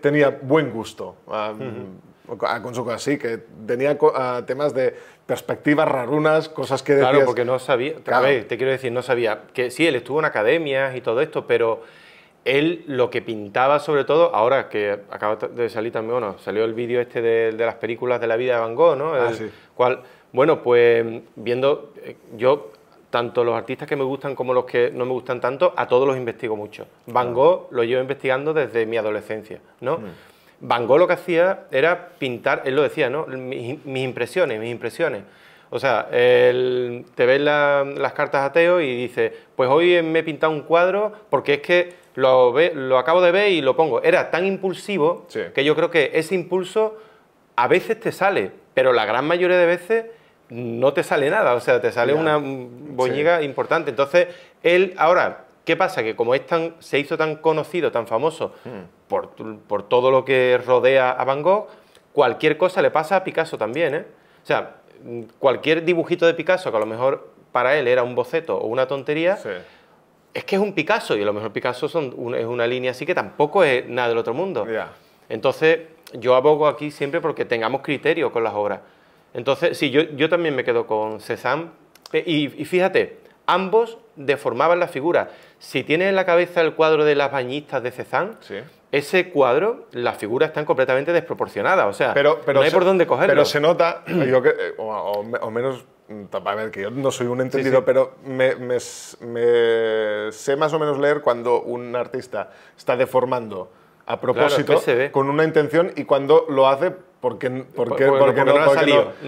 tenía buen gusto. Um, ah, con su cosa así, que tenía ah, temas de perspectivas rarunas, cosas que Claro, porque no sabía, te quiero decir, no sabía, que sí, él estuvo en academias y todo esto, pero él lo que pintaba sobre todo, ahora que acaba de salir también, bueno, salió el vídeo este de, las películas de la vida de Van Gogh, ¿no? Ah, bueno, pues viendo, eh, yo tanto los artistas que me gustan como los que no me gustan tanto, a todos los investigo mucho. Van Gogh lo llevo investigando desde mi adolescencia, ¿no? Mm. Van Gogh lo que hacía era pintar, él lo decía, ¿no? Mis, impresiones, mis impresiones. O sea, te ves las cartas ateo y dice, pues hoy me he pintado un cuadro porque es que lo, ve, lo acabo de ver y lo pongo. Era tan impulsivo que yo creo que ese impulso a veces te sale, pero la gran mayoría de veces no te sale nada, o sea, te sale una boñiga importante. Entonces, él ahora, ¿qué pasa? Que como es tan, se hizo tan conocido, tan famoso hmm. por, todo lo que rodea a Van Gogh, cualquier cosa le pasa a Picasso también, ¿eh? O sea, cualquier dibujito de Picasso que a lo mejor para él era un boceto o una tontería, es que es un Picasso y a lo mejor Picasso son es una línea así que tampoco es nada del otro mundo. Entonces, yo abogo aquí siempre porque tengamos criterio con las obras. Entonces, sí, yo, también me quedo con Cézanne. Eh, y, fíjate, ambos deformaban la figura. Si tienes en la cabeza el cuadro de las bañistas de Cézanne, ese cuadro, las figuras están completamente desproporcionadas. O sea, no hay por dónde cogerlo. Pero se nota, que, eh, o menos Mm, a ver, que yo no soy un entendido, pero me, sé más o menos leer cuando un artista está deformando a propósito, con una intención, y cuando lo hace porque, porque, no, no,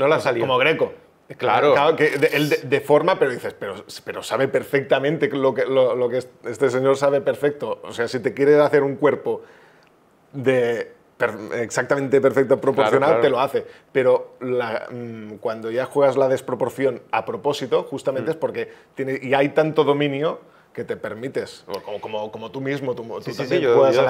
la ha salió, Como Greco. Claro. que él deforma pero dices, pero, sabe perfectamente lo que, lo que este señor sabe perfecto. O sea, si te quiere hacer un cuerpo de exactamente perfecto proporcional, te lo hace. Pero mm, cuando ya juegas la desproporción a propósito, justamente mm. es porque y hay tanto dominio que te permites, como, tú mismo, tú, también juegas a,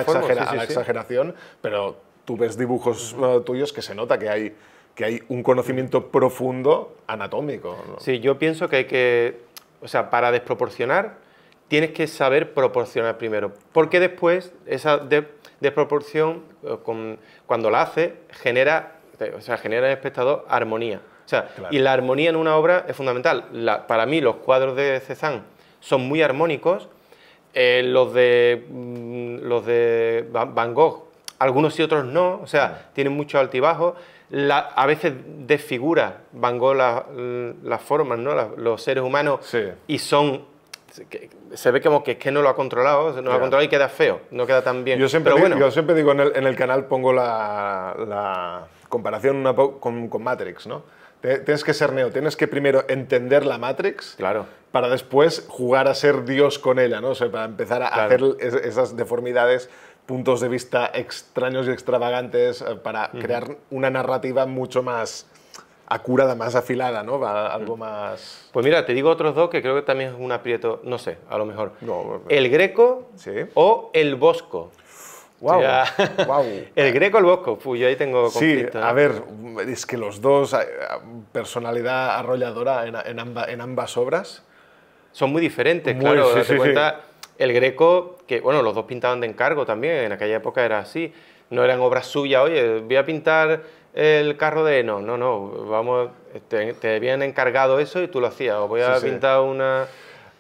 la exageración, pero tú ves dibujos mm, tuyos que se nota que hay, que hay un conocimiento profundo anatómico. Sí, yo pienso que hay que, o sea, para desproporcionar, tienes que saber proporcionar primero, porque después esa desproporción, eh, cuando la hace, genera, o genera el espectador armonía. Y la armonía en una obra es fundamental. para mí los cuadros de Cézanne son muy armónicos, eh, los, de, mm, los de Van Gogh, algunos y otros no, o sea, tienen mucho altibajo. a veces desfigura Van Gogh las formas, ¿no? los seres humanos y son se ve como que, que no lo ha controlado, no lo ha controlado y queda feo, no queda tan bien. Yo siempre, digo, siempre digo, en el, canal pongo la, comparación con, con, Matrix, ¿no? tienes que ser neo, tienes que primero entender la Matrix claro. para después jugar a ser Dios con ella, ¿no? para empezar a hacer esas deformidades puntos de vista extraños y extravagantes eh, para crear una narrativa mucho más acurada, más afilada, ¿no? algo más... Pues mira, te digo otros dos que creo que también es un aprieto, no sé, a lo mejor. Eh, eh. el Greco o el Bosco. Wow, El greco el bosco, pues yo ahí tengo conflicto. Sí, ¿eh? a ver, es que los dos, personalidad arrolladora en, ambas obras. Son muy diferentes, claro. el greco, que bueno, los dos pintaban de encargo también, en aquella época era así. No eran obras suyas, oye, voy a pintar el carro de no, no, no, vamos, te, habían encargado eso y tú lo hacías, o voy a pintar una...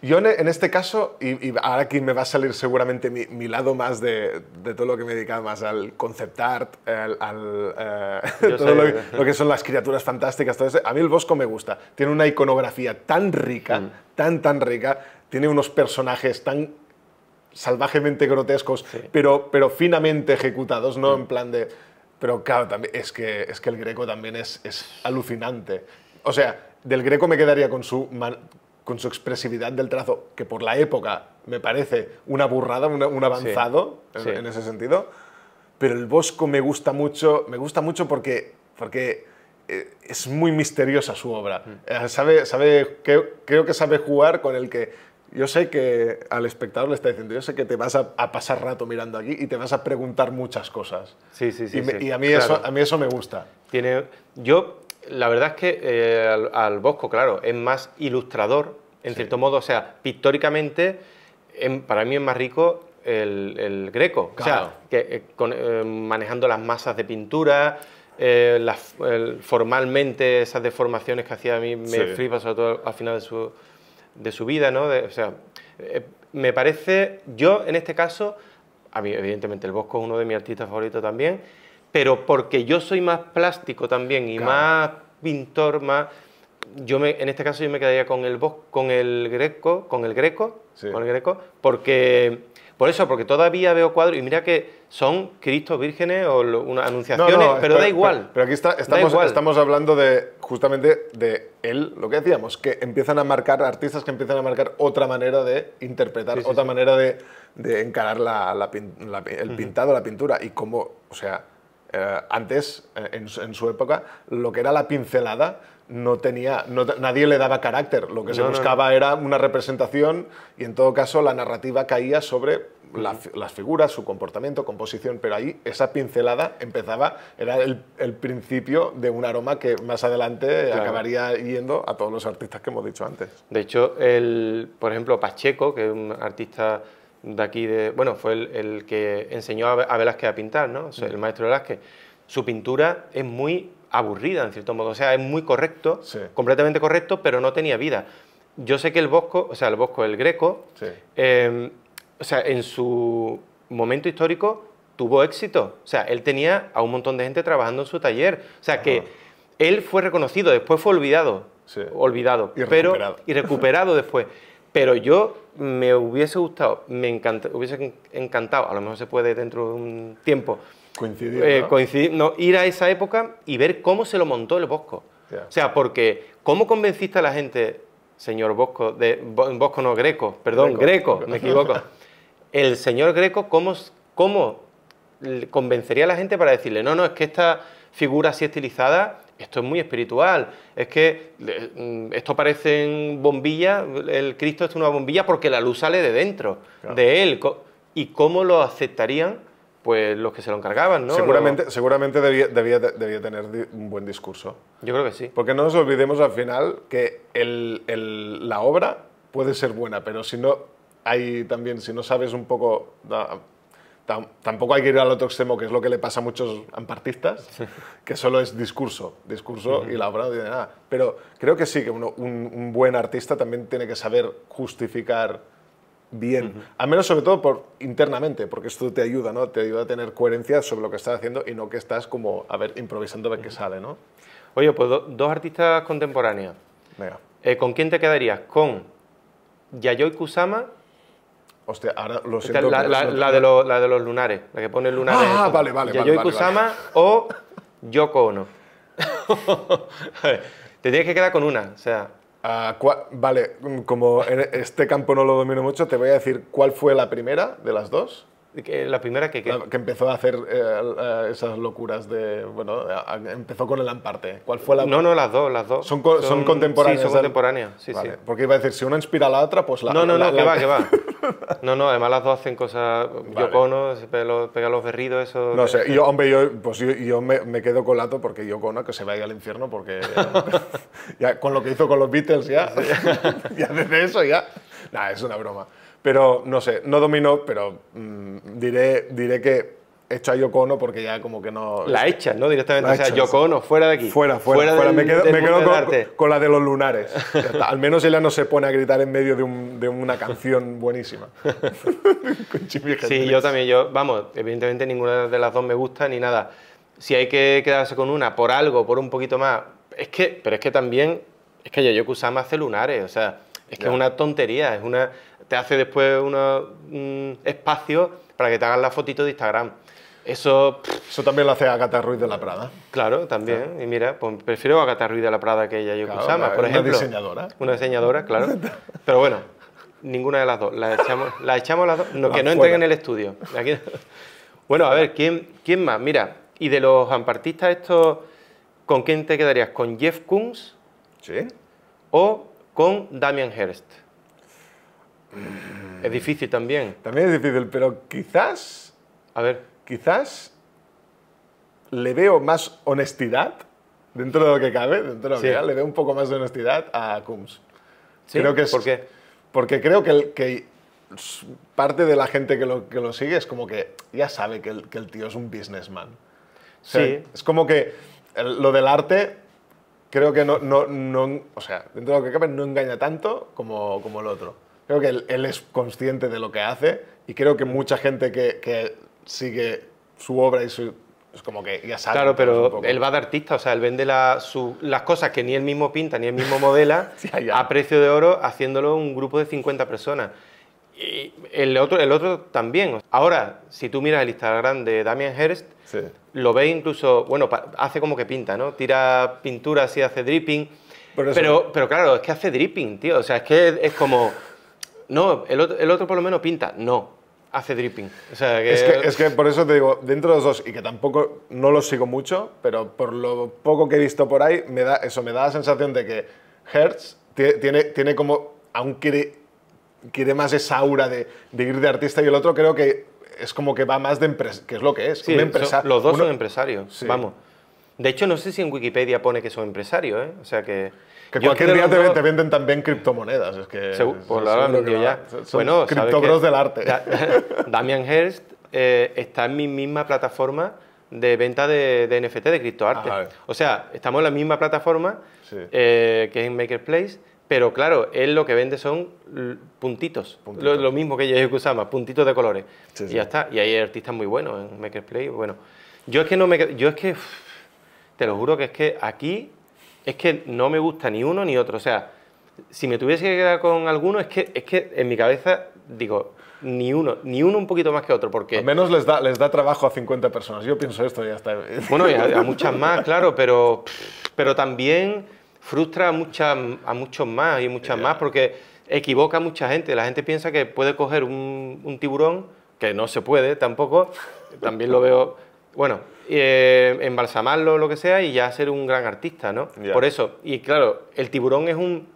Yo en este caso, y, ahora aquí me va a salir seguramente mi, lado más de, todo lo que me he más al concept art, al, eh, todo lo que, son las criaturas fantásticas, todo A mí el Bosco me gusta, tiene una iconografía tan rica, mm. tan, tan rica, tiene unos personajes tan salvajemente grotescos, pero, pero finamente ejecutados, ¿no? Mm. En plan de pero claro, también, es, que, es que el Greco también es, es alucinante. O sea, del Greco me quedaría con su, con su expresividad del trazo, que por la época me parece una burrada, un avanzado en, ese sentido. Pero el Bosco me gusta mucho, me gusta mucho porque, porque eh, es muy misteriosa su obra. Mm. Eh, sabe, sabe, creo que sabe jugar con el que yo sé que al espectador le está diciendo, yo sé que te vas a, pasar rato mirando aquí y te vas a preguntar muchas cosas. Sí, sí, sí. Y, a, mí eso, a mí eso me gusta. Tiene, yo, la verdad es que eh, al, Bosco, claro, es más ilustrador, en cierto modo, o sea, pictóricamente, em, para mí es más rico el, greco. Claro. O sea, que, eh, eh, manejando las masas de pintura. formalmente esas deformaciones que hacía a mí me flipa, sobre todo al final de su, de su vida, ¿no? o sea, eh, me parece, yo en este caso, a mí, evidentemente el Bosco es uno de mis artistas favoritos también, pero porque yo soy más plástico también y más pintor, más... Yo me, en este caso yo me quedaría con el Bosco, con el Greco, con el Greco, con el Greco, porque... Por eso, porque todavía veo cuadros, y mira que son Cristo, vírgenes o unas anunciaciones, pero, da igual. Pero, aquí está, estamos, estamos hablando de justamente de él, lo que decíamos, que empiezan a marcar, artistas que empiezan a marcar otra manera de interpretar, otra manera de, encarar la, la, el pintado, la pintura. Y cómo, o sea, eh, antes, eh, en, su época, lo que era la pincelada no tenía, nadie le daba carácter. Lo que se buscaba era una representación y en todo caso la narrativa caía sobre las figuras, su comportamiento, composición, pero ahí esa pincelada empezaba, era el, principio de un aroma que más adelante acabaría yendo a todos los artistas que hemos dicho antes. De hecho, el, por ejemplo, Pacheco, que es un artista de aquí de... Bueno, fue el, que enseñó a Velázquez a pintar, ¿no? el mm. maestro Velázquez. Su pintura es muy aburrida, en cierto modo. O sea, es muy correcto, completamente correcto, pero no tenía vida. Yo sé que el Bosco, o sea, el Bosco, el Greco, em, o sea, en su momento histórico tuvo éxito. O sea, él tenía a un montón de gente trabajando en su taller. O sea, que él fue reconocido, después fue olvidado. Olvidado. pero, Y recuperado después. Pero yo me hubiese gustado, me encanta, hubiese encantado, a lo mejor se puede dentro de un tiempo, coincidir, eh, ir a esa época y ver cómo se lo montó el Bosco. O sea, porque ¿cómo convenciste a la gente, señor Bosco, de Bosco no Greco, perdón, Greco, me equivoco? el señor Greco, ¿cómo, ¿cómo convencería a la gente para decirle, no, no, es que esta figura así estilizada esto es muy espiritual. Es que mm, esto parece bombilla, El Cristo es una bombilla porque la luz sale de dentro, de él. ¿Y cómo lo aceptarían? Pues los que se lo encargaban, ¿no? Seguramente, seguramente debía, debía, tener un buen discurso. Yo creo que sí. Porque no nos olvidemos al final que la obra puede ser buena, pero si no hay también, si no sabes un poco tampoco hay que ir al otro extremo, que es lo que le pasa a muchos ampartistas, que solo es discurso, discurso y la obra no tiene nada. Pero creo que sí, que un, buen artista también tiene que saber justificar bien, al menos sobre todo por, internamente, porque esto te ayuda, ¿no? Te ayuda a tener coherencia sobre lo que estás haciendo y no que estás como, a ver, improvisando a ver qué sale, ¿no? Oye, pues dos artistas contemporáneos eh, ¿Con quién te quedarías? ¿Con Yayoi Kusama Hostia, ahora lo siento. La, de los lunares, la que pone lunares. Ah, vale, vale. Yayoi Kusama o Yoko Ono. Te tienes que quedar con una, o sea. Ah, vale, como en este campo no lo domino mucho, te voy a decir cuál fue la primera de las dos. La primera que... Que, empezó a hacer eh, esas locuras de... Bueno, empezó con el Amparte. ¿Cuál fue la...? No, no, las dos, las dos. ¿Son, son, contemporáneas? son contemporáneas, sí, sí. Porque iba a decir, si una inspira a la otra, pues la... No, no, no, que va, que va. No, no, además las dos hacen cosas... Vale. Yocono, pega los berridos, eso... No sé, yo, hombre, yo, pues yo, me, quedo con Lato porque Yocono que se vaya al infierno porque... ya, con lo que hizo con los Beatles ya, ya desde eso ya... nada es una broma. Pero no sé, no domino, pero mm, diré, diré que hecha Yoko Ono porque ya como que no... La echas, ¿no? Directamente, o sea, fuera de aquí. Fuera, fuera, me quedo, con, la de los lunares. Al menos ella no se pone a gritar en medio de, un, de una canción buenísima. sí, yo también, yo, vamos, evidentemente ninguna de las dos me gusta ni nada. Si hay que quedarse con una por algo, por un poquito más, es que, pero es que también, es que usaba sama hace lunares, o sea, es que es una tontería, es una te hace después un espacio para que te hagan la fotito de Instagram. Eso, Eso también lo hace Agatha Ruiz de la Prada. Claro, también. Y mira, pues prefiero a Agatha Ruiz de la Prada que ella, yo. Kusama, claro, por Una diseñadora. Una diseñadora, claro. Pero bueno, ninguna de las dos. Las echamos, las las dos. que no ah, entreguen el estudio. Bueno, a ver, ¿quién, ¿quién más? Mira, y de los ampartistas estos, ¿con quién te quedarías? ¿Con Jeff Koons? Sí. ¿O con Damian Hirst? Es difícil también. También es difícil, pero quizás. A ver. Quizás le veo más honestidad, dentro de lo que cabe, dentro de lo le veo un poco más de honestidad a Coombs. ¿Sí? Creo que es, ¿Por qué? Porque creo que, que parte de la gente que lo, que lo, sigue es como que ya sabe que el, que el tío es un businessman. sí. Es como que lo del arte creo que no, no, no, o sea, dentro de lo que cabe no engaña tanto como, como el otro creo que él, es consciente de lo que hace y creo que mucha gente que, sigue su obra es como que ya sabe. Claro, pero él va de artista, o sea, él vende las cosas que ni él mismo pinta, ni él mismo modela, a precio de oro, haciéndolo un grupo de 50 personas. Y el otro, el otro también. Ahora, si tú miras el Instagram de Damien Hirst, lo ve incluso, bueno, hace como que pinta, ¿no? Tira pintura así, hace dripping. pero, pero, claro, es que hace dripping, tío. O sea, es que es como, no, el otro, por lo menos pinta, no hace dripping. Es, que, por eso te digo, dentro de los dos, y que tampoco no lo sigo mucho, pero por lo poco que he visto por ahí, me da, eso me da la sensación de que Hertz tiene, tiene como, aún quiere, más esa aura de, de, ir de artista y el otro creo que es como que va más de empresa, que es lo que es, Los dos son empresarios, vamos. De hecho, no sé si en Wikipedia pone que son empresarios, ¿eh? O sea que... Que cualquier día te, venden también criptomonedas. Es que, pues ya. Son criptobros del arte. Damian Hearst eh, está en mi misma plataforma de venta de, NFT, de criptoarte. o sea, estamos en la misma plataforma eh, que es en Makerplace, pero claro, él lo que vende son puntitos. Lo, mismo que yo Kusama, puntitos de colores. y ya está. Y hay artistas muy buenos en Makerplace. Bueno, yo es que no me. Yo es que. te lo juro que es que aquí es que no me gusta ni uno ni otro. O sea, si me tuviese que quedar con alguno, es que, es que en mi cabeza digo, ni uno, ni uno un poquito más que otro, porque... Al menos les da, les da trabajo a 50 personas, yo pienso esto y ya está. Bueno, y a, muchas más, claro, pero, pero también frustra a, muchas, a muchos más y muchas más, porque equivoca a mucha gente. La gente piensa que puede coger un tiburón, que no se puede tampoco, también lo veo bueno, eh, embalsamarlo, lo que sea, y ya ser un gran artista, ¿no? Por eso, y claro, el tiburón es un,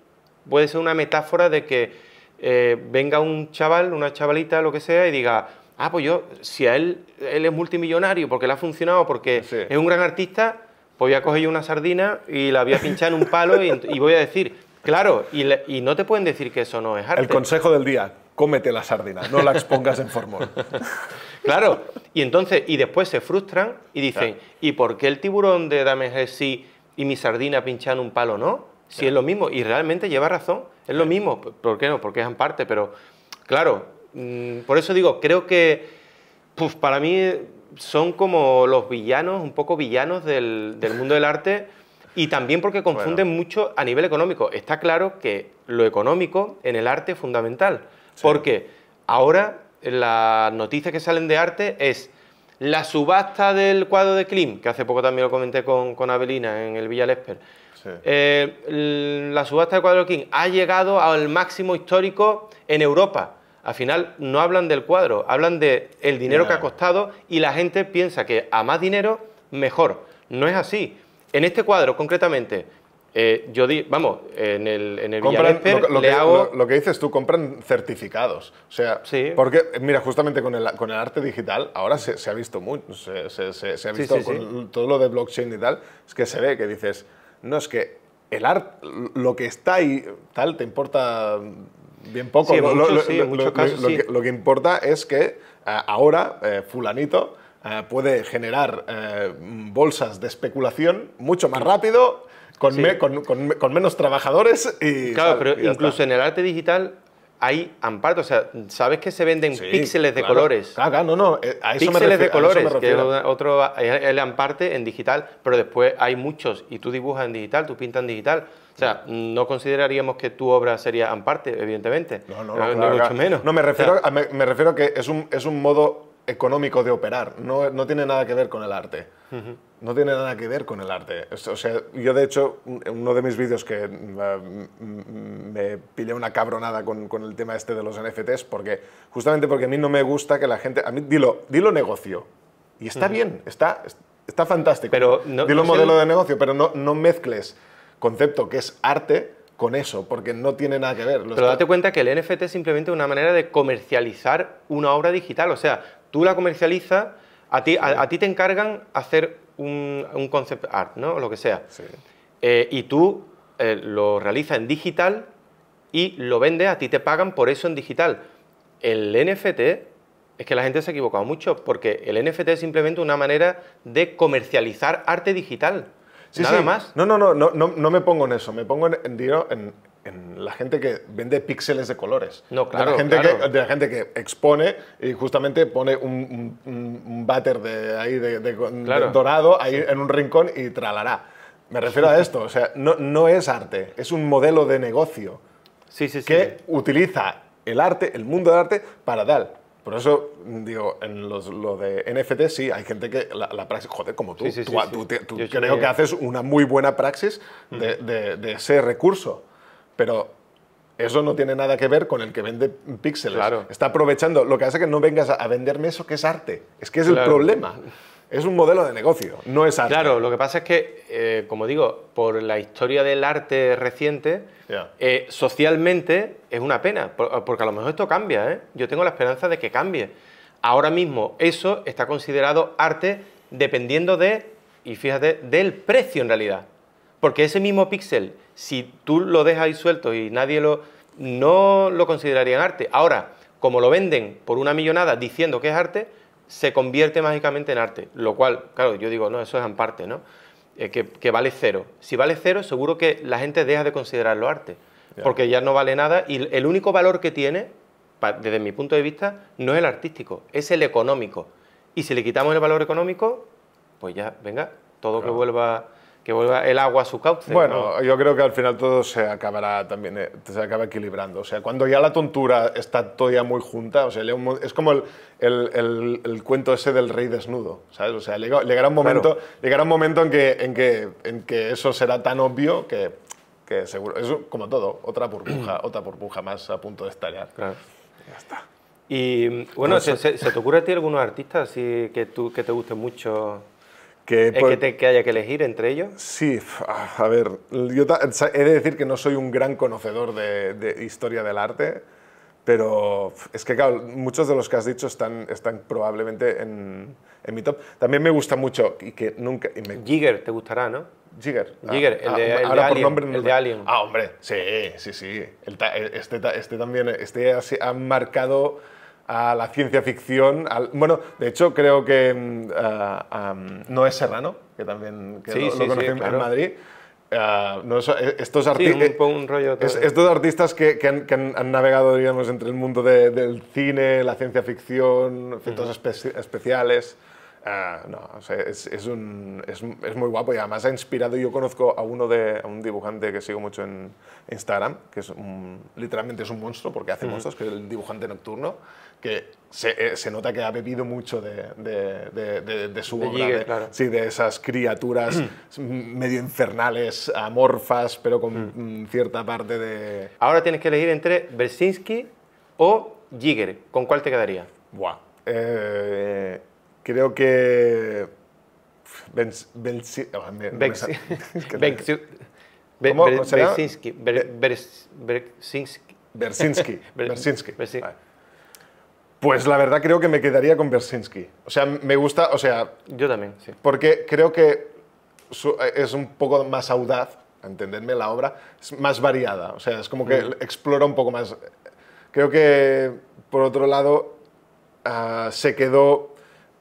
puede ser una metáfora de que eh, venga un chaval, una chavalita, lo que sea, y diga, ah, pues yo, si a él, él es multimillonario porque le ha funcionado, porque es un gran artista, pues voy a coger una sardina y la voy a pinchar en un palo y, voy a decir, claro, y, y, no te pueden decir que eso no es arte. El consejo del día, cómete la sardina, no la expongas en formol. Claro. Y entonces, y después se frustran y dicen, ¿y por qué el tiburón de Dame sí y mi sardina pinchan un palo no? Si es lo mismo, y realmente lleva razón, es lo mismo. ¿Por qué no? Porque es en parte, pero claro, mm, por eso digo, creo que pues, para mí son como los villanos, un poco villanos del, mundo del arte. Y también porque confunden mucho a nivel económico. Está claro que lo económico en el arte es fundamental. Porque ahora las noticias que salen de arte es la subasta del cuadro de Klim, que hace poco también lo comenté con, con Abelina en el Villa Lesper. Eh, la subasta del cuadro de Klim ha llegado al máximo histórico en Europa. Al final no hablan del cuadro, hablan de el dinero que ha costado y la gente piensa que a más dinero, mejor. No es así. En este cuadro, concretamente, eh, yo di, vamos, en el, en el lo, que, hago... lo, que, dices tú, compran certificados. O sea, porque, mira, justamente con el, con el arte digital, ahora se, ha visto mucho, se, ha visto con todo lo de blockchain y tal, es que se ve que dices, no, es que el arte, lo que está ahí, tal, te importa bien poco. Lo que importa es que eh, ahora, eh, fulanito, puede generar bolsas de especulación mucho más rápido con, menos trabajadores y. Claro, pero incluso en el arte digital hay amparo. O sea, sabes que se venden píxeles de colores. Ah, claro, no, no. Eh, a eso píxeles de colores, que es otro, el amparte en digital, pero después hay muchos y tú dibujas en digital, tú pintas en digital. O sea, no consideraríamos que tu obra sería amparte, evidentemente. No, no, no. no, mucho menos. no me refiero, a, me, refiero que es un, es un modo económico de operar, no, no tiene nada que ver con el arte. Uh no tiene nada que ver con el arte. O sea, yo de hecho, en uno de mis vídeos que eh, mm, me pillé una cabronada con, el tema este de los NFTs, porque justamente porque a mí no me gusta que la gente... A mí, dilo, dilo negocio. Y está bien, está, está fantástico. dilo modelo de negocio, pero no, no mezcles concepto que es arte con eso, porque no tiene nada que ver. pero date cuenta que el NFT es simplemente una manera de comercializar una obra digital. O sea, tú la comercializas, a ti, a ti te encargan hacer un, concepto concept art, ¿no? O lo que sea. Eh, y tú eh, lo realizas en digital y lo vendes, a ti te pagan por eso en digital. El NFT es que la gente se ha equivocado mucho porque el NFT es simplemente una manera de comercializar arte digital. Nada más. No, no, no, no, no, me pongo en eso, me pongo en, dinero en, la gente que vende píxeles de colores. No, claro. la gente, Que, de la gente que expone y justamente pone un, un, váter de, ahí de, dorado ahí en un rincón y tralará. Me refiero a esto, o sea, no, no es arte, es un modelo de negocio sí, sí, que utiliza el arte, el mundo del arte, para dar. Por eso, digo, en los, lo de NFT sí, hay gente que la, praxis, joder, como tú, tú, creo que haces una muy buena praxis de, de ese recurso pero eso no tiene nada que ver con el que vende píxeles. Está aprovechando. Lo que hace que no vengas a venderme eso que es arte. Es que es el problema. Es un modelo de negocio, no es arte. Claro, lo que pasa es que, eh, como digo, por la historia del arte reciente, eh, socialmente es una pena, porque a lo mejor esto cambia. ¿eh? Yo tengo la esperanza de que cambie. Ahora mismo eso está considerado arte dependiendo de, y fíjate, del precio en realidad. Porque ese mismo píxel, si tú lo dejas ahí suelto y nadie lo... no lo considerarían arte. Ahora, como lo venden por una millonada diciendo que es arte, se convierte mágicamente en arte. Lo cual, claro, yo digo, no, eso es en parte, ¿no? Eh, que, vale cero. Si vale cero, seguro que la gente deja de considerarlo arte. Porque ya no vale nada y el único valor que tiene, desde mi punto de vista, no es el artístico, es el económico. Y si le quitamos el valor económico, pues ya, venga, todo que vuelva que vuelva el agua a su cauce. Bueno, yo creo que al final todo se acabará también, eh, se acaba equilibrando. O sea, cuando ya la tontura está todavía muy junta, o sea, es como el, cuento ese del rey desnudo, ¿sabes? O sea, llegará un momento, un momento en, que, en, que, en que eso será tan obvio que, seguro, es como todo, otra burbuja, otra burbuja más a punto de estallar. Claro. Ya está. Y bueno, ¿se, se, te ocurre a ti algunos artistas que, tú, que te gusten mucho? Que, ¿Es que, haya que elegir entre ellos? Sí, a ver, yo he de decir que no soy un gran conocedor de, historia del arte, pero es que, claro, muchos de los que has dicho están, están probablemente en, en mi top. También me gusta mucho y que nunca... Y me... te gustará, ¿no? Jigger. Ah, Jigger, el, ah, de, Alien, Alien, Ah, hombre, sí, sí, sí. este, este también, este ha marcado a la ciencia ficción. bueno, de hecho, creo que mm, Noé no es Serrano, que también lo, sí, en Madrid. estos, estos artistas que, han, navegado digamos, entre el mundo del cine, la ciencia ficción, efectos especiales. Ah, no, es, es, muy guapo y además ha inspirado. Yo conozco a uno de un dibujante que sigo mucho en Instagram, que es literalmente es un monstruo porque hace monstruos, que es el dibujante nocturno, que se, eh, nota que ha bebido mucho de, su obra, sí, de esas criaturas medio infernales, amorfas, pero con mm. Mm, cierta parte de. Ahora tienes que elegir entre Bersinski o Jigger. ¿Con cuál te quedaría? Buah. Eh, Creo que. Bersinski. Pues la verdad creo que me quedaría con Bersinski. O sea, me gusta, o sea... Yo también, sí. Porque creo que es un poco más audaz, entenderme, la obra es más variada. O sea, es como que mm. explora un poco más... Creo que, por otro lado, ah, se quedó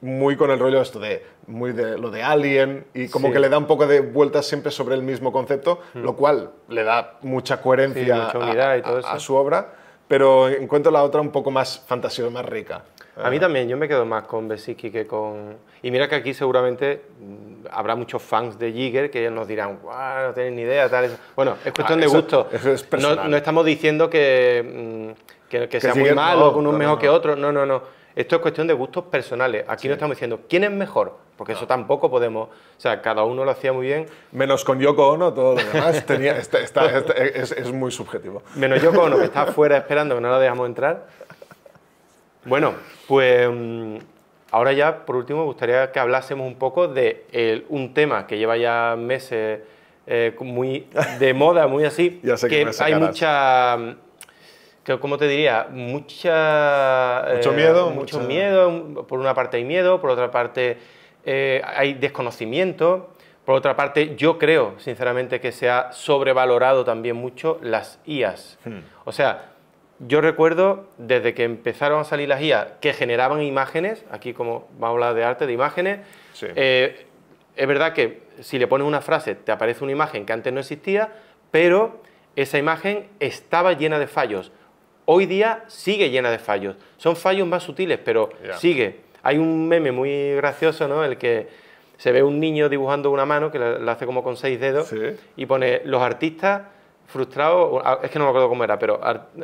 muy con el rollo esto de, muy de lo de Alien y como que le da un poco de vueltas siempre sobre el mismo concepto, mm. lo cual le da mucha coherencia a, su obra, pero encuentro la otra un poco más fantasiosa, más rica. A mí eh. también, yo me quedo más con Besiki que con... Y mira que aquí seguramente mm, habrá muchos fans de Jigger que nos dirán, guau, no tenéis ni idea, tal... Bueno, es cuestión ah, de gusto. no, estamos diciendo mm, que, que, sea muy malo, que uno es mejor que otro, no, no, no esto es cuestión de gustos personales. Aquí no estamos diciendo quién es mejor, porque eso tampoco podemos. O sea, cada uno lo hacía muy bien. Menos con Yoko Ono, todo lo demás este, este, es, muy subjetivo. Menos Yoko Ono, que está afuera esperando, que no la dejamos entrar. Bueno, pues mm, ahora ya, por último, me gustaría que hablásemos un poco de un tema que lleva ya meses eh, muy de moda, muy así. ya sé que, hay mucha que, ¿cómo te diría? Mucha, mucho eh, miedo. Mucho, miedo, por una parte hay miedo, por otra parte eh, hay desconocimiento, por otra parte yo creo, sinceramente, que se ha sobrevalorado también mucho las IAS. Hmm. O sea, yo recuerdo desde que empezaron a salir las IAS que generaban imágenes, aquí como vamos a hablar de arte, de imágenes, eh, es verdad que si le pones una frase te aparece una imagen que antes no existía, pero esa imagen estaba llena de fallos hoy día sigue llena de fallos. Son fallos más sutiles, pero sigue. Hay un meme muy gracioso, ¿no? El que se ve un niño dibujando una mano, que la hace como con seis dedos, y pone los artistas frustrados, ah, es que no me acuerdo cómo era, pero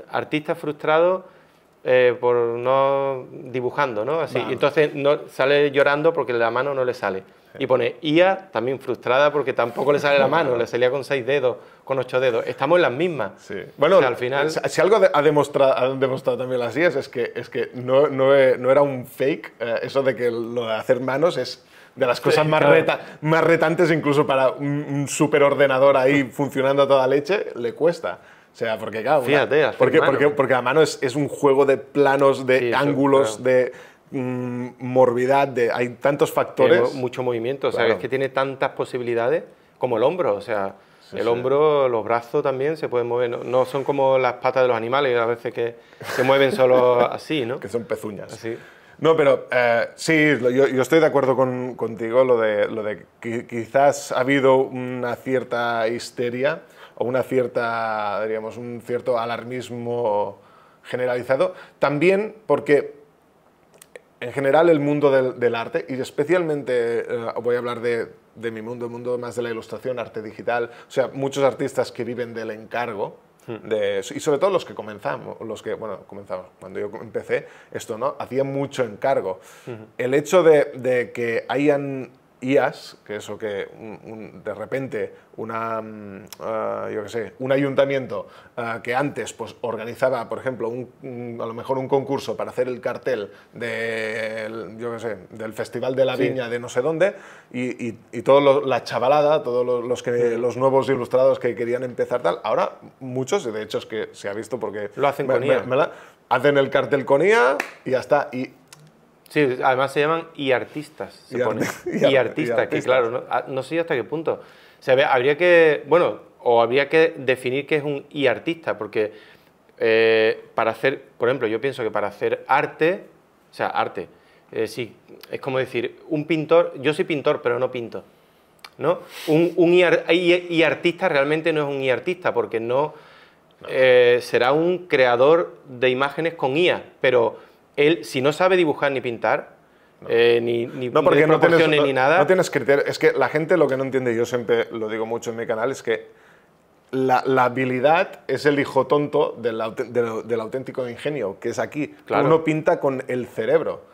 artistas frustrados eh, por no dibujando, ¿no? Así. entonces no, sale llorando porque la mano no le sale. Y pone IA también frustrada porque tampoco le sale la mano, le salía con seis dedos, con ocho dedos. Estamos en las mismas. Sí. Bueno, al final... si algo ha demostrado, han demostrado también las IAs es que, es que no, no, eh, era un fake, eh, eso de que lo de hacer manos es de las cosas más, más retantes incluso para un, un superordenador ahí funcionando a toda leche, le cuesta. O sea, porque Fíjate, porque, porque, porque, la mano es, es, un juego de planos, de ángulos, de mm, morbidad de, hay tantos factores. mucho movimiento, o sea, es que tiene tantas posibilidades como el hombro, o sea, el hombro, los brazos también se pueden mover. No, son como las patas de los animales, a veces que se mueven solo así, ¿no? que son pezuñas. No, pero eh, sí, yo, yo, estoy de acuerdo contigo, lo de, lo de que quizás ha habido una cierta histeria o una cierta, diríamos, un cierto alarmismo generalizado, también porque en general el mundo del, arte, y especialmente eh, voy a hablar de, mi mundo, el mundo más de la ilustración, arte digital, o sea, muchos artistas que viven del encargo, hmm. de, y sobre todo los que comenzamos, los que, bueno, comenzamos, cuando yo empecé esto, ¿no? Hacía mucho encargo. Hmm. El hecho de, de que hayan IAS, que eso que de repente una, mm, ah, yo que sé, un ayuntamiento ah, que antes pues, organizaba, por ejemplo, a lo mejor un concurso para hacer el cartel de, yo sé, del Festival de la Viña de no sé dónde, y, y, toda la chavalada, todos los, que, los nuevos ilustrados que querían empezar tal, ahora muchos, de hecho es que se ha visto porque... Lo hacen con IA. ¿verdad? hacen el cartel con IA y ya está. Y Sí, además se llaman y artistas, se y pone. artistas. que claro, ah, no, sé hasta qué punto. habría que, bueno, o habría que definir qué es un y artista, porque eh, para hacer, por ejemplo, yo pienso que para hacer arte, o sea, arte, eh, sí, es como decir, un pintor, yo soy pintor, pero no pinto. ¿no? Un, y, artista realmente no es un y artista, porque no, eh, será un creador de imágenes con IA, pero él, si no sabe dibujar ni pintar, eh, ni, ni, ni nada. No tienes criterio. Es que la gente lo que no entiende, yo siempre lo digo mucho en mi canal, es que la, habilidad es el hijo tonto del, auténtico ingenio, que es aquí. Uno pinta con el cerebro.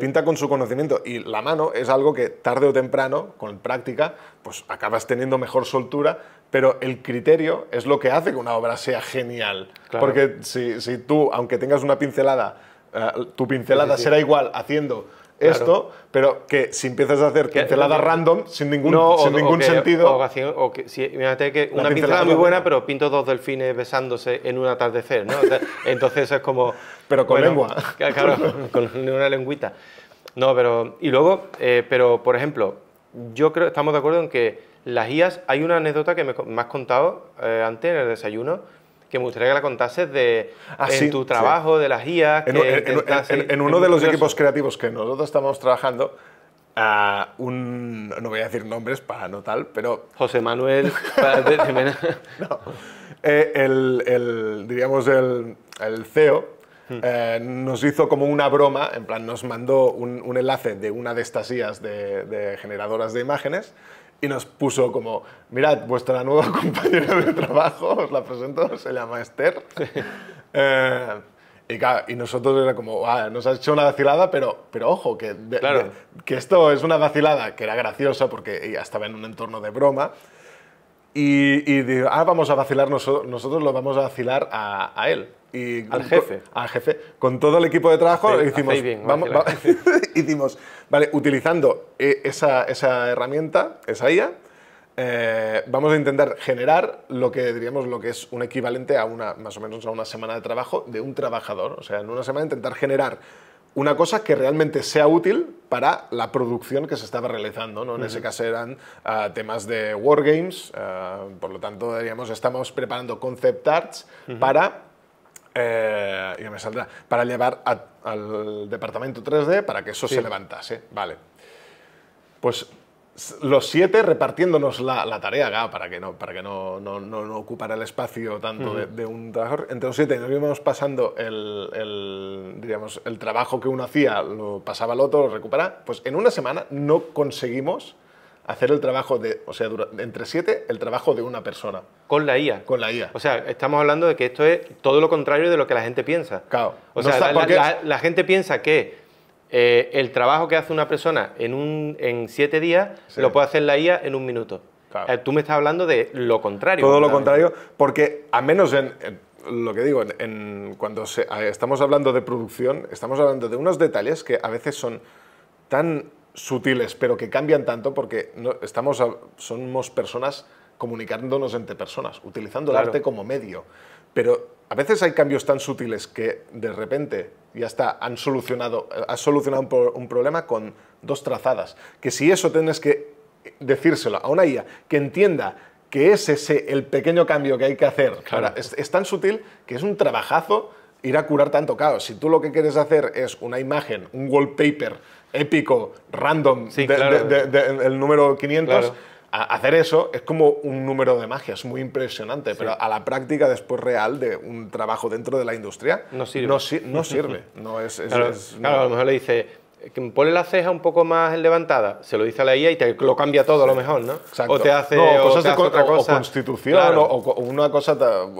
Pinta con su conocimiento y la mano es algo que tarde o temprano, con práctica, pues acabas teniendo mejor soltura, pero el criterio es lo que hace que una obra sea genial. Porque si tú, aunque tengas una pincelada eh, tu pincelada será igual haciendo esto, pero que si empiezas a hacer pinceladas random sin ningún, sin ningún sentido. O, o que, imagínate que una, pincelada, muy buena, pero pinto dos delfines besándose en un atardecer, ¿no? Entonces es como. Pero con lengua. Claro, con una lengüita. No, pero. Y luego, eh, pero por ejemplo, yo creo, estamos de acuerdo en que las guías... hay una anécdota que me, has contado eh, antes en el desayuno que me gustaría que la contases de ah, en tu trabajo, de las guías. En, que, en uno de los equipos creativos que nosotros estamos trabajando, a un, no voy a decir nombres para no tal, pero... José Manuel... Eh, el, el, diríamos el, el CEO hmm. eh, nos hizo como una broma, en plan nos mandó un, un enlace de una de estas IAs de, de generadoras de imágenes y nos puso como, mirad, vuestra nueva compañera de trabajo, os la presento, se llama Esther. Eh, y, nosotros era como, nos ha hecho una vacilada, pero, pero ojo, que, que esto es una vacilada que era graciosa porque ella estaba en un entorno de broma, y, digo, ah, vamos a vacilar nosotros, lo vamos a vacilar a, él. Y al jefe. Con, al jefe. Con todo el equipo de trabajo hicimos, vamos, hicimos, vale, utilizando e, esa, herramienta, esa IA, eh, vamos a intentar generar lo que diríamos lo que es un equivalente a una, más o menos a una semana de trabajo de un trabajador. O sea, en una semana intentar generar una cosa que realmente sea útil para la producción que se estaba realizando. ¿no? En ese caso eran ah, temas de wargames, ah, por lo tanto, diríamos, estamos preparando concept arts para eh, me saldrá, para llevar al departamento 3D para que eso se levantase. Vale. Pues los siete repartiéndonos la, tarea acá para que no, para que no, no, ocupara el espacio tanto de, un trabajador. Entre los siete nos íbamos pasando el, digamos, el trabajo que uno hacía, lo pasaba al otro, lo recuperaba. Pues en una semana no conseguimos hacer el trabajo de, o sea, entre siete, el trabajo de una persona. Con la IA. Con la IA. O sea, estamos hablando de que esto es todo lo contrario de lo que la gente piensa. Claro. O sea, la gente piensa que eh, el trabajo que hace una persona en, un, en siete días lo puede hacer la IA en un minuto. Eh, tú me estás hablando de lo contrario. Todo lo contrario, porque a menos en, lo que digo, en, cuando estamos hablando de producción, estamos hablando de unos detalles que a veces son tan sutiles, pero que cambian tanto porque estamos somos personas comunicándonos entre personas, utilizando el arte como medio. Pero a veces hay cambios tan sutiles que de repente ya está, han solucionado, eh, has solucionado un, problema con dos trazadas. Que si eso tienes que decírselo a una IA que entienda que es ese el pequeño cambio que hay que hacer, es, tan sutil que es un trabajazo ir a curar tanto caos. Si tú lo que quieres hacer es una imagen, un wallpaper épico, random, el número 500, hacer eso es como un número de magia, es muy impresionante, pero a la práctica después real de un trabajo dentro de la industria no sirve. No, sirve. No es, a lo mejor le dice, que pone la ceja un poco más levantada, se lo dice a la IA y te lo cambia todo a lo mejor, ¿no? O te hace, o cosas otra cosa. O constitución, o, una cosa,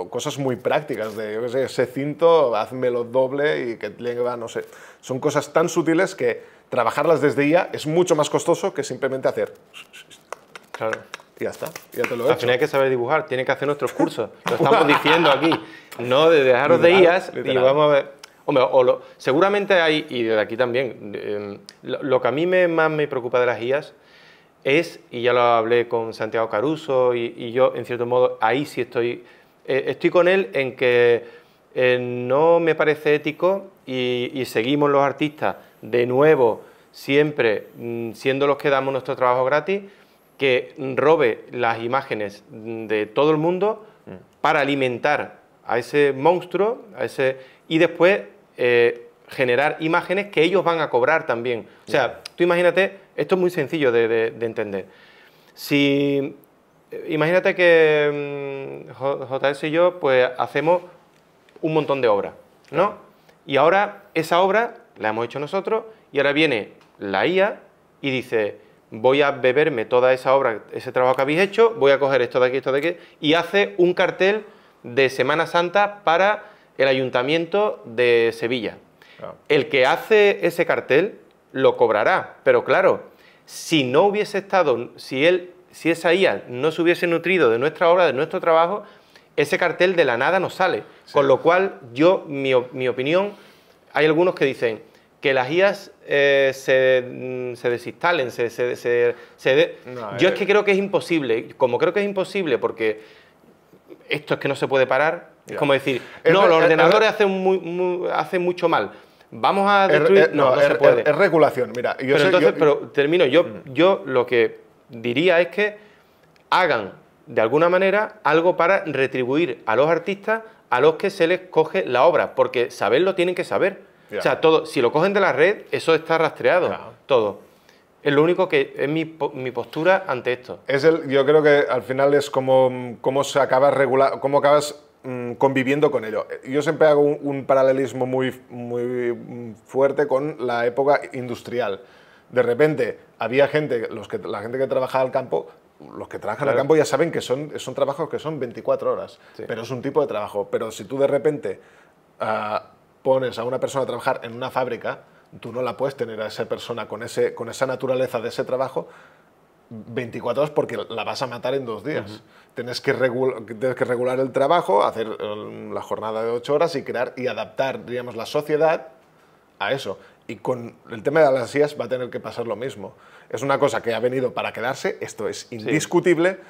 cosas muy prácticas, de sé, ese cinto, házmelo doble y que lleva, no sé. Son cosas tan sutiles que trabajarlas desde IA es mucho más costoso que simplemente hacer Claro. ya está, ya te que saber dibujar, tiene que hacer nuestros cursos. Lo estamos diciendo aquí. No de dejaros de IAS y vamos a ver. seguramente hay, y desde aquí también, em, lo, que a mí me, más me preocupa de las IAS es, y ya lo hablé con Santiago Caruso, y, yo en cierto modo ahí sí estoy, eh, estoy con él en que eh, no me parece ético y, seguimos los artistas de nuevo siempre mm, siendo los que damos nuestro trabajo gratis que robe las imágenes de todo el mundo mm. para alimentar a ese monstruo a ese, y después eh, generar imágenes que ellos van a cobrar también. O sea, tú imagínate, esto es muy sencillo de, entender. Si eh, imagínate que mm, JS y yo pues hacemos un montón de obras, ¿no? Y ahora esa obra la hemos hecho nosotros y ahora viene la IA y dice, voy a beberme toda esa obra, ese trabajo que habéis hecho, voy a coger esto de aquí, esto de aquí, y hace un cartel de Semana Santa para el Ayuntamiento de Sevilla. El que hace ese cartel lo cobrará, pero claro, si no hubiese estado, si él, si esa IA no se hubiese nutrido de nuestra obra, de nuestro trabajo, ese cartel de la nada no sale. Con lo cual, yo, mi, mi opinión, hay algunos que dicen, que las IAS eh, se, mm, se, desinstalen, se... se, se Yo es que creo que es imposible, como creo que es imposible porque esto es que no se puede parar, es como decir, no, los ordenadores hacen, muy, hacen mucho mal, vamos a destruir... no, no, se puede. Es, regulación, mira... pero, entonces, pero termino, yo, mm. yo lo que diría es que hagan de alguna manera algo para retribuir a los artistas a los que se les coge la obra, porque saberlo tienen que saber. O sea, todo, si lo cogen de la red, eso está rastreado, todo. Es lo único que es mi, postura ante esto. Es el, yo creo que al final es como, como se acaba regular, cómo acabas mm, conviviendo con ello. Eh, yo siempre hago un, paralelismo muy, muy mm, fuerte con la época industrial. De repente había gente, los que, la gente que trabajaba al campo, los que trabajan al campo ya saben que son, son trabajos que son 24 horas, pero es un tipo de trabajo. Pero si tú de repente ah, pones a una persona a trabajar en una fábrica, tú no la puedes tener a esa persona con, ese, con esa naturaleza de ese trabajo 24 horas porque la vas a matar en dos días. tienes, que regular, que regular el trabajo, hacer mm, la jornada de 8 horas y crear y adaptar, diríamos, la sociedad a eso. Y con el tema de las sillas va a tener que pasar lo mismo. Es una cosa que ha venido para quedarse, esto es indiscutible,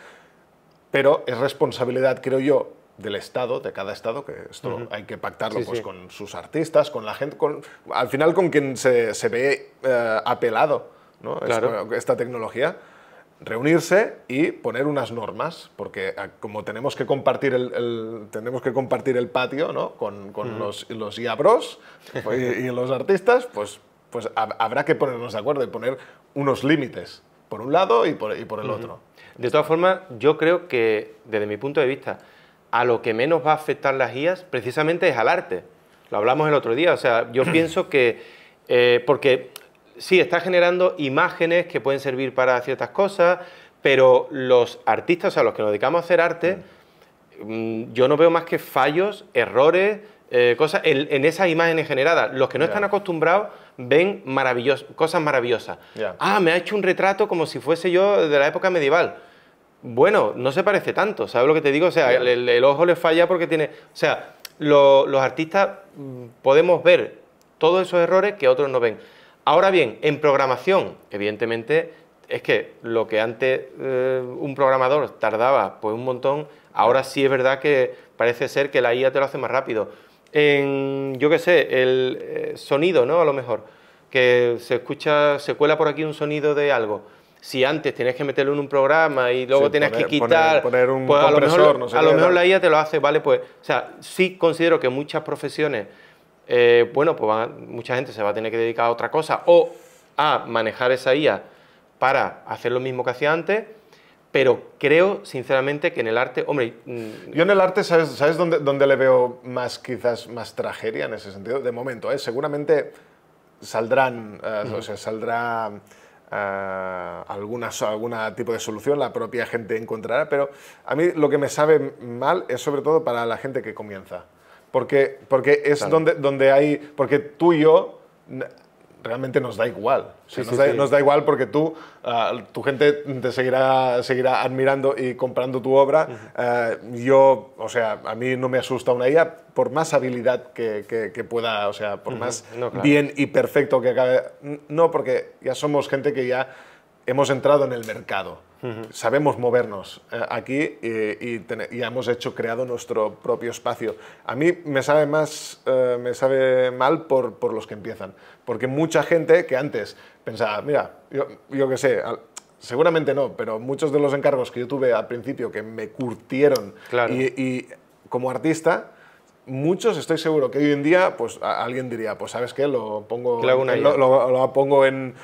pero es responsabilidad, creo yo, del Estado, de cada Estado, que esto hay que pactarlo pues, con sus artistas, con la gente, con, al final con quien se, ve eh, apelado esta, tecnología reunirse y poner unas normas, porque ah, como tenemos que compartir el, tenemos que compartir el patio ¿no? con, los, los pues, y, los artistas, pues, pues habrá que ponernos de acuerdo y poner unos límites por un lado y por, el otro. De todas formas, yo creo que, desde mi punto de vista, a lo que menos va a afectar las IAS precisamente es al arte. Lo hablamos el otro día, o sea, yo pienso que, eh, porque sí, está generando imágenes que pueden servir para ciertas cosas, pero los artistas, o sea, los que nos dedicamos a hacer arte, mm, yo no veo más que fallos, errores, eh, cosas en, esas imágenes generadas. Los que no están acostumbrados ven cosas maravillosas. Ah, me ha hecho un retrato como si fuese yo de la época medieval bueno, no se parece tanto, ¿sabes lo que te digo? O sea, el, ojo le falla porque tiene... O sea, los artistas mm, podemos ver todos esos errores que otros no ven. Ahora bien, en programación, evidentemente, es que lo que antes eh, un programador tardaba pues un montón, ahora sí es verdad que parece ser que la IA te lo hace más rápido. En, yo qué sé, el eh, sonido, ¿no? A lo mejor, que se escucha, se cuela por aquí un sonido de algo si antes tenías que meterlo en un programa y luego tenías que quitar, poner, un pues, a lo mejor, no sé a lo mejor la IA te lo hace, ¿vale? Pues, o sea, sí considero que muchas profesiones, eh, bueno, pues mucha gente se va a tener que dedicar a otra cosa o a manejar esa IA para hacer lo mismo que hacía antes, pero creo sinceramente que en el arte, hombre... Mm, Yo en el arte, ¿sabes, sabes dónde, dónde le veo más quizás más tragedia en ese sentido? De momento, ¿eh? seguramente saldrán, eh, o sea, saldrá eh, alguna, tipo de solución la propia gente encontrará, pero a mí lo que me sabe mal es sobre todo para la gente que comienza, porque, porque es donde, donde hay, porque tú y yo realmente nos da igual. nos, da, igual porque tú, ah, tu gente te seguirá, seguirá admirando y comprando tu obra. Ah, yo, o sea, a mí no me asusta una IA por más habilidad que, pueda, o sea, por más bien y perfecto que acabe. No, porque ya somos gente que ya hemos entrado en el mercado. Sabemos movernos eh, aquí y, hemos hecho, creado nuestro propio espacio. A mí me sabe más, eh, me sabe mal por, por, los que empiezan, porque mucha gente que antes pensaba, mira, yo, yo qué sé, seguramente no, pero muchos de los encargos que yo tuve al principio que me curtieron y, y como artista, muchos estoy seguro que hoy en día pues alguien diría pues sabes qué lo pongo lo, pongo en,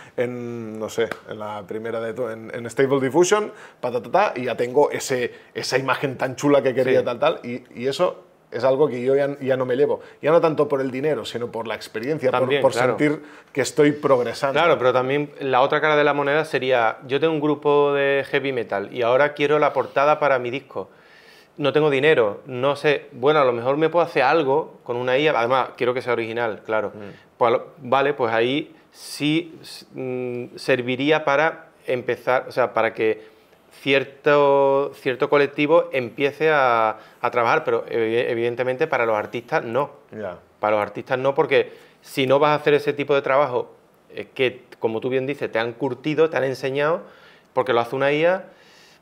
no sé la primera de en, stable diffusion patatata y ya tengo ese esa imagen tan chula que quería tal tal y, eso es algo que yo ya, no me llevo. Ya no tanto por el dinero, sino por la experiencia, por, sentir que estoy progresando. Claro, pero también la otra cara de la moneda sería, yo tengo un grupo de heavy metal y ahora quiero la portada para mi disco no tengo dinero, no sé, bueno, a lo mejor me puedo hacer algo con una IA, además quiero que sea original, claro. Mm. Pues, vale, pues ahí sí mm, serviría para empezar, o sea, para que cierto, cierto colectivo empiece a, a trabajar, pero evidentemente para los artistas no. Para los artistas no, porque si no vas a hacer ese tipo de trabajo que, como tú bien dices, te han curtido, te han enseñado, porque lo hace una IA,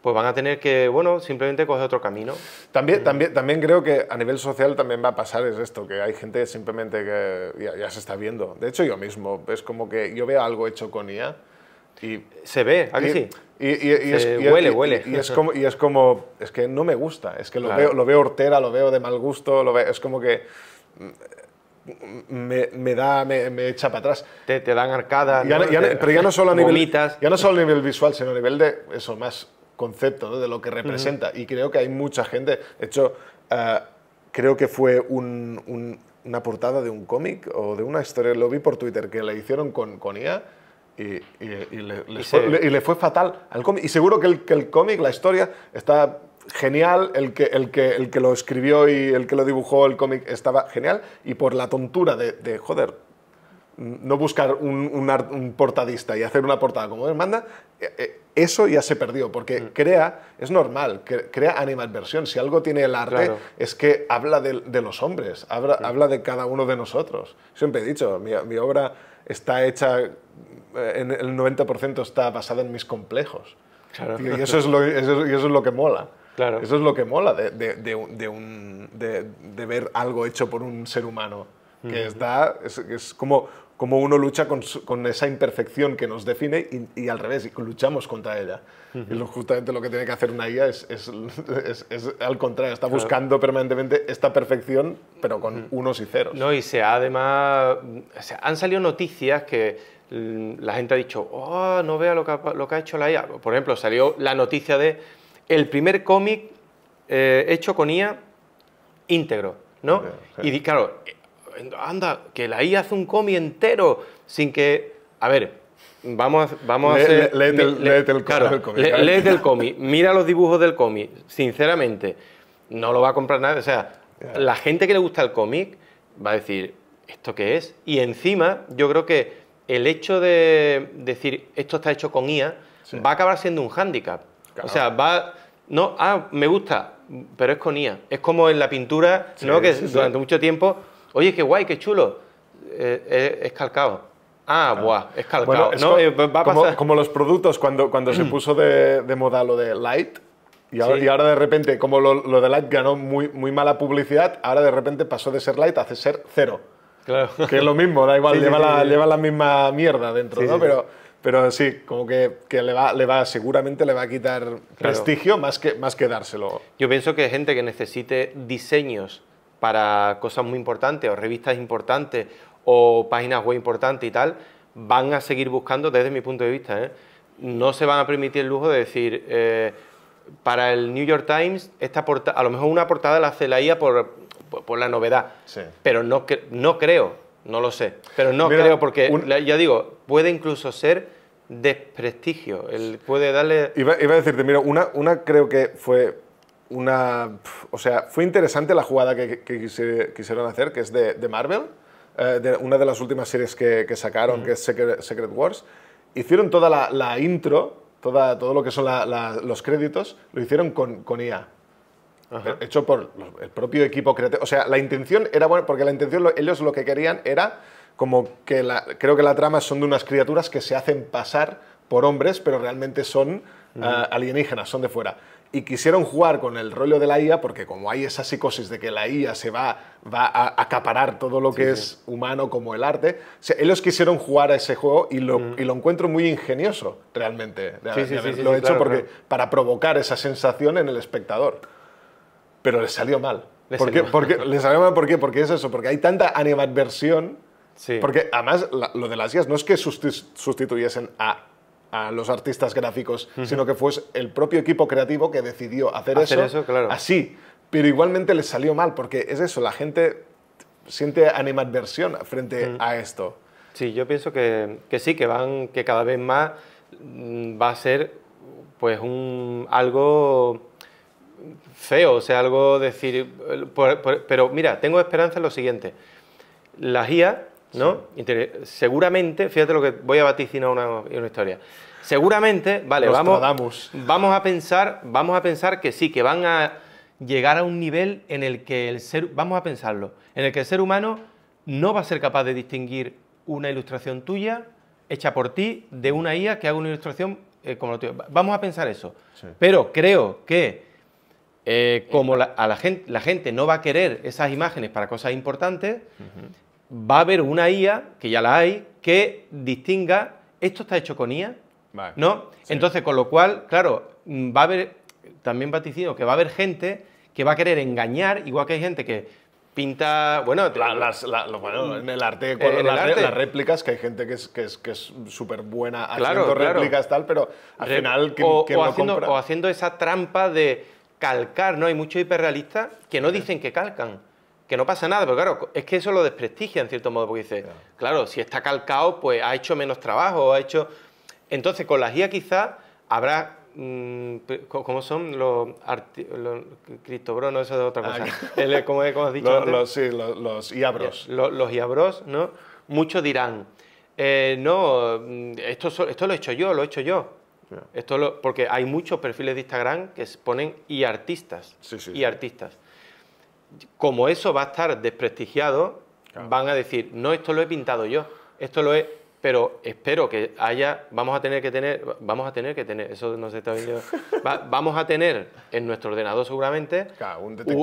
pues van a tener que, bueno, simplemente coger otro camino. También, mm. también, también creo que a nivel social también va a pasar es esto, que hay gente simplemente que ya, se está viendo. De hecho, yo mismo, es como que yo veo algo hecho con IA y... Se ve, aquí sí? Y, huele, huele. Y, es como, y es como, es que no me gusta, es que lo, veo, lo veo hortera, lo veo de mal gusto, es como que... Me, da, me, echa para atrás. Te, dan arcadas. Ya, pero ya no solo a nivel, ya no solo a nivel visual, sino a nivel de eso, más concepto de lo que representa. Y creo que hay mucha gente, hecho, eh, creo que fue una portada de un cómic o de una historia, lo vi por Twitter, que la hicieron con, con IA. Y, le, fue, fatal al cómic. Y seguro que el, cómic, la historia, está genial, el que, el, que, el que lo escribió y el que lo dibujó el cómic estaba genial, y por la tontura de, de joder, no buscar un, portadista y hacer una portada como demanda eh, eh, eso ya se perdió, porque mm. crea, es normal, crea animadversión. Si algo tiene el arte, es que habla de, los hombres, habla, de cada uno de nosotros. Siempre he dicho, mi, obra está hecha, eh, en el 90% está basada en mis complejos. Y, eso es lo, es lo que mola. Claro. Eso es lo que mola de, de ver algo hecho por un ser humano que está, es, como, como uno lucha con, esa imperfección que nos define y, al revés, luchamos contra ella. Y justamente lo que tiene que hacer una IA es, al contrario, está buscando permanentemente esta perfección, pero con unos y ceros. No, y se ha además, han salido noticias que mm, la gente ha dicho, oh, no vea lo que, ha, hecho la IA. Por ejemplo, salió la noticia de el primer cómic eh, hecho con IA íntegro, ¿no? Y claro, anda, que la IA hace un cómic entero sin que... A ver, vamos, vamos a hacer... el, cómic. mira los dibujos del cómic. Sinceramente, no lo va a comprar nadie. O sea, la gente que le gusta el cómic va a decir, ¿esto qué es? Y encima, yo creo que el hecho de decir, esto está hecho con IA, va a acabar siendo un hándicap. O sea, va... No, ah, me gusta, pero es con IA. Es como en la pintura, ¿no? Que durante mucho tiempo Oye, qué guay, qué chulo. Eh, eh, es calcado. Ah, buah, es calcado. Eh, va a como, pasar. como, los productos cuando, cuando se mm. puso de, moda lo de light. Y ahora, ahora, de repente, como lo, de light ganó muy, muy mala publicidad, ahora de repente pasó de ser light a ser cero. Claro. Que es lo mismo, da igual, lleva, la, lleva, la, misma mierda dentro, ¿no? Pero, pero sí, como que, que, le va, le va, seguramente le va a quitar prestigio más que, más que dárselo. Yo pienso que hay gente que necesite diseños para cosas muy importantes o revistas importantes o páginas web importantes y tal, van a seguir buscando desde mi punto de vista. ¿eh? No se van a permitir el lujo de decir, eh, para el New York Times, esta a lo mejor una portada la hace la IA por, la novedad, pero no, no creo, no lo sé, pero no creo porque, ya digo, puede incluso ser desprestigio. puede darle. Iba, iba, a decirte, mira, una, una creo que fue o sea, fue interesante la jugada que, quisieron hacer, que es de, Marvel, eh, de una de las últimas series que, sacaron, que es Secret, Wars. Hicieron toda la, intro, toda, todo lo que son los créditos, lo hicieron con, IA. Hecho por el propio equipo creativo. O sea, la intención era buena, porque la intención, ellos lo que querían era como que creo que la trama son de unas criaturas que se hacen pasar por hombres, pero realmente son eh, alienígenas, son de fuera y quisieron jugar con el rollo de la IA, porque como hay esa psicosis de que la IA se va, va a acaparar todo lo que es humano como el arte, ellos quisieron jugar a ese juego y lo, mm. encuentro muy ingenioso realmente de, sí, hecho porque, para provocar esa sensación en el espectador. Pero les salió mal. Les Porque, les salió mal, ¿por qué? Porque es eso, porque hay tanta animadversión. Porque además lo de las IAS no es que sustituyesen a a los artistas gráficos, sino que fue el propio equipo creativo que decidió hacer, eso, claro. así. Pero igualmente les salió mal, porque es eso, la gente siente animadversión frente a esto. Sí, yo pienso que, sí, que van, que cada vez más mm, va a ser pues un algo feo, o sea, algo decir, eh, pero mira, tengo esperanza en lo siguiente. La IA ¿no? Seguramente, fíjate lo que voy a vaticinar una, una historia. Seguramente, vale, vamos, vamos a pensar, vamos a pensar que sí, que van a llegar a un nivel en el que el ser, vamos a pensarlo, en el que el ser humano no va a ser capaz de distinguir una ilustración tuya hecha por ti de una IA que haga una ilustración eh, como la tuya. Vamos a pensar eso. Pero creo que eh, como la, a la, gente, la gente no va a querer esas imágenes para cosas importantes, va a haber una IA, que ya la hay, que distinga esto está hecho con IA, ¿no? Entonces, con lo cual, claro, mm, va a haber, también vaticino, que va a haber gente que va a querer engañar, igual que hay gente que pinta, bueno, las, mm. en el arte, de eh, las, réplicas, que hay gente que es que es que es súper buena haciendo réplicas tal, pero al final que, o, o haciendo esa trampa de calcar, ¿no? Hay muchos hiperrealistas que no dicen que calcan que no pasa nada, pero claro, es que eso lo desprestigia en cierto modo, porque dice, claro. si está calcado, pues ha hecho menos trabajo, ha hecho... Entonces, con la IA quizá habrá... Mm, ¿Cómo son los, los Eso es otra ah, cosa. ¿Cómo has dicho los, sí, iabros. Los, iabros, ¿no? Muchos dirán, eh, no, mm, esto, esto lo he hecho yo, lo he hecho yo. Esto lo, porque hay muchos perfiles de Instagram que ponen y artistas. Sí, sí, y artistas como eso va a estar desprestigiado, van a decir, no, esto lo he pintado yo, esto lo he... Pero espero que haya, vamos a tener que tener, vamos a tener que tener, eso no se está viendo, vamos a tener en nuestro ordenador seguramente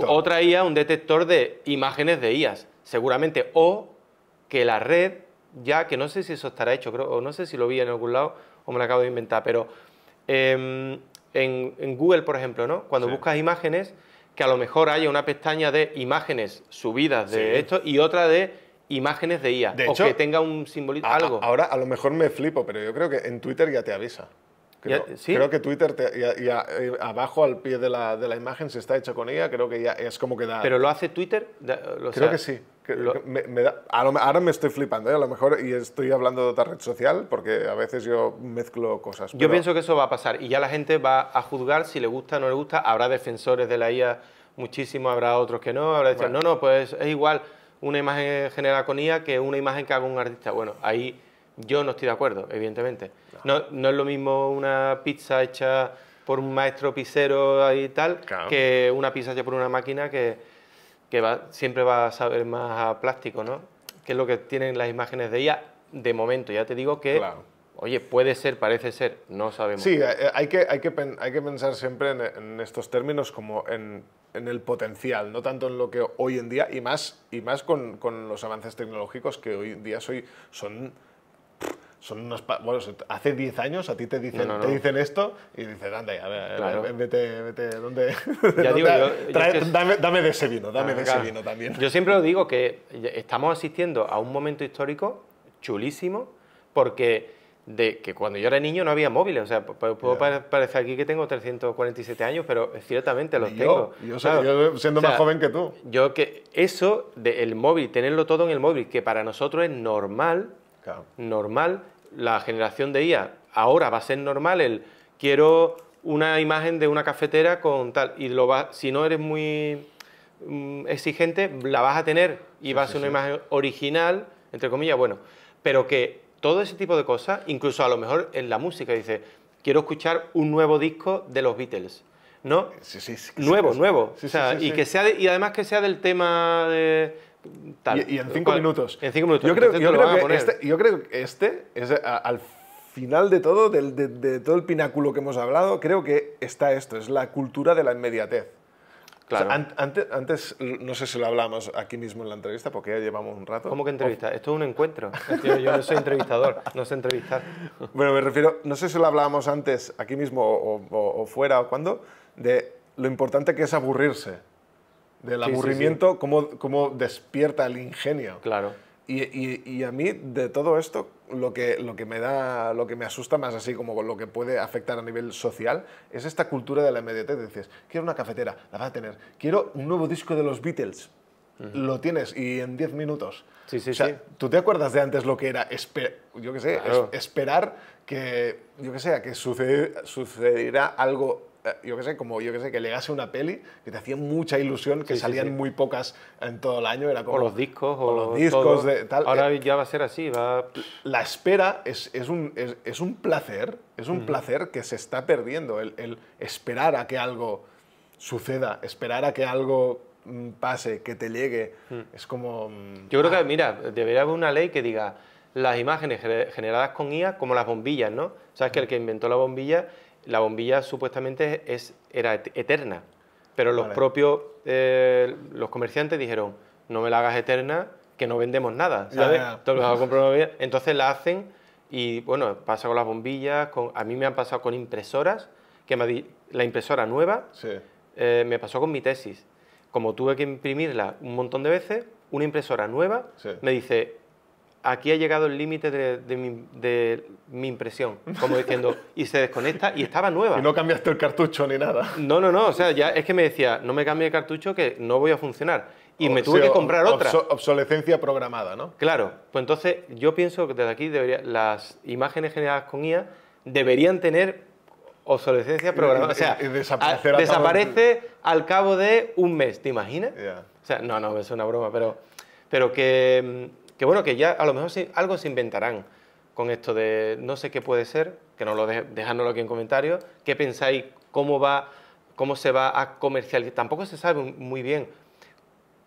otra IA, un detector de imágenes de IAS, seguramente, o que la red, ya que no sé si eso estará hecho, o no sé si lo vi en algún lado o me lo acabo de inventar, pero em, en, Google, por ejemplo, ¿no? cuando buscas imágenes, que a lo mejor haya una pestaña de imágenes subidas de esto y otra de imágenes de IA. o que tenga un simbolito, algo. Ahora a lo mejor me flipo, pero yo creo que en Twitter ya te avisa. Creo, que Twitter eh, abajo al pie de la, imagen se está hecho con IA, creo que ya es como que da... ¿Pero lo hace Twitter? creo que sí ahora me estoy flipando, ¿eh? a lo mejor, y estoy hablando de otra red social, porque a veces yo mezclo cosas. Yo pienso que eso va a pasar y ya la gente va a juzgar si le gusta o no le gusta. Habrá defensores de la IA muchísimo, habrá otros que no, habrá decir, no, no, pues es igual una imagen generada con IA que una imagen que haga un artista. Bueno, ahí yo no estoy de acuerdo, evidentemente. No, es lo mismo una pizza hecha por un maestro pizzero y tal que una pizza hecha por una máquina que que va, siempre va a saber más a plástico, ¿no? Que es lo que tienen las imágenes de ella de momento. Ya te digo que Oye, puede ser, parece ser, no sabemos. Sí, eh, hay que, hay que, hay que pensar siempre en, estos términos como en, el potencial, no tanto en lo que hoy en día, y más, y más con, con los avances tecnológicos que hoy en día soy, son son Bueno, hace 10 años a ti te dicen, Te dicen esto y dices, anda, a vete, vete, ¿dónde? yo, dame, de ese vino, dame ah, de ese vino también. Yo siempre lo digo que estamos asistiendo a un momento histórico chulísimo porque de que cuando yo era niño no había móviles. O sea, puedo parecer aquí que tengo 347 años, pero ciertamente los tengo. Yo, siendo más joven que tú. Yo que eso del móvil, tenerlo todo en el móvil, que para nosotros es normal, normal. La generación de IA ahora va a ser normal el quiero una imagen de una cafetera con tal y lo va, si no eres muy mm, exigente la vas a tener y va a ser una imagen original entre comillas bueno pero que todo ese tipo de cosas incluso a lo mejor en la música dice quiero escuchar un nuevo disco de los Beatles ¿no? nuevo, nuevo. y, que sea y además que sea del tema de, y, en cinco minutos. Yo creo, este, que este, es al final de todo, de, todo el pináculo que hemos hablado, creo que está esto, es la cultura de la inmediatez. Claro. antes, antes, no sé si lo hablamos aquí mismo en la entrevista, porque ya llevamos un rato. ¿Cómo que entrevista? Esto es un encuentro. Yo, no soy entrevistador, no sé entrevistar. Bueno, me refiero, no sé si lo hablábamos antes, aquí mismo o, fuera o cuando, de lo importante que es aburrirse del aburrimiento, Cómo, despierta el ingenio. Claro. Y, a mí de todo esto lo que, lo que me da, lo que me asusta más así como lo que puede afectar a nivel social es esta cultura de la inmediatez. Dices, quiero una cafetera, la vas a tener. Quiero un nuevo disco de los Beatles, lo tienes y en 10 minutos. Sí, sí, sí. ¿Tú te acuerdas de antes lo que era yo qué sé, esperar que, yo que, sea que sucederá algo eh, yo qué sé, como yo qué sé, que llegase una peli que te hacía mucha ilusión, que salían muy pocas en todo el año, era como... O los discos, o, los discos, de, tal. Ahora eh, ya va a ser así, va... La espera es, es un, es, un placer, es un placer que se está perdiendo, el, esperar a que algo suceda, esperar a que algo mm, pase, que te llegue, mm. es como... Mm, yo creo que, ah. mira, debería haber una ley que diga las imágenes generadas con IA como las bombillas, ¿no? Sabes que el que inventó la bombilla la bombilla supuestamente es, era eterna, pero los propios eh, los comerciantes dijeron, no me la hagas eterna, que no vendemos nada, Entonces, la hacen y bueno, pasa con las bombillas, a mí me han pasado con impresoras, que me, la impresora nueva eh, me pasó con mi tesis. Como tuve que imprimirla un montón de veces, una impresora nueva me dice, aquí ha llegado el límite de, mi, impresión, como diciendo, y se desconecta y estaba nueva. Y no cambiaste el cartucho ni nada. No, no, no, o sea, ya es que me decía, no me cambie el cartucho que no voy a funcionar. Y me tuve que comprar otra. Obsolescencia programada, ¿no? Claro, pues entonces yo pienso que desde aquí debería, las imágenes generadas con IA deberían tener obsolescencia programada. O sea, desaparece al cabo de un mes, ¿te imaginas? O sea, no, no, es una broma, pero, pero que mm, que bueno, que ya a lo mejor algo se inventarán con esto de no sé qué puede ser, que no lo dejándolo aquí en comentarios, qué pensáis, cómo va, cómo se va a comercializar, tampoco se sabe muy bien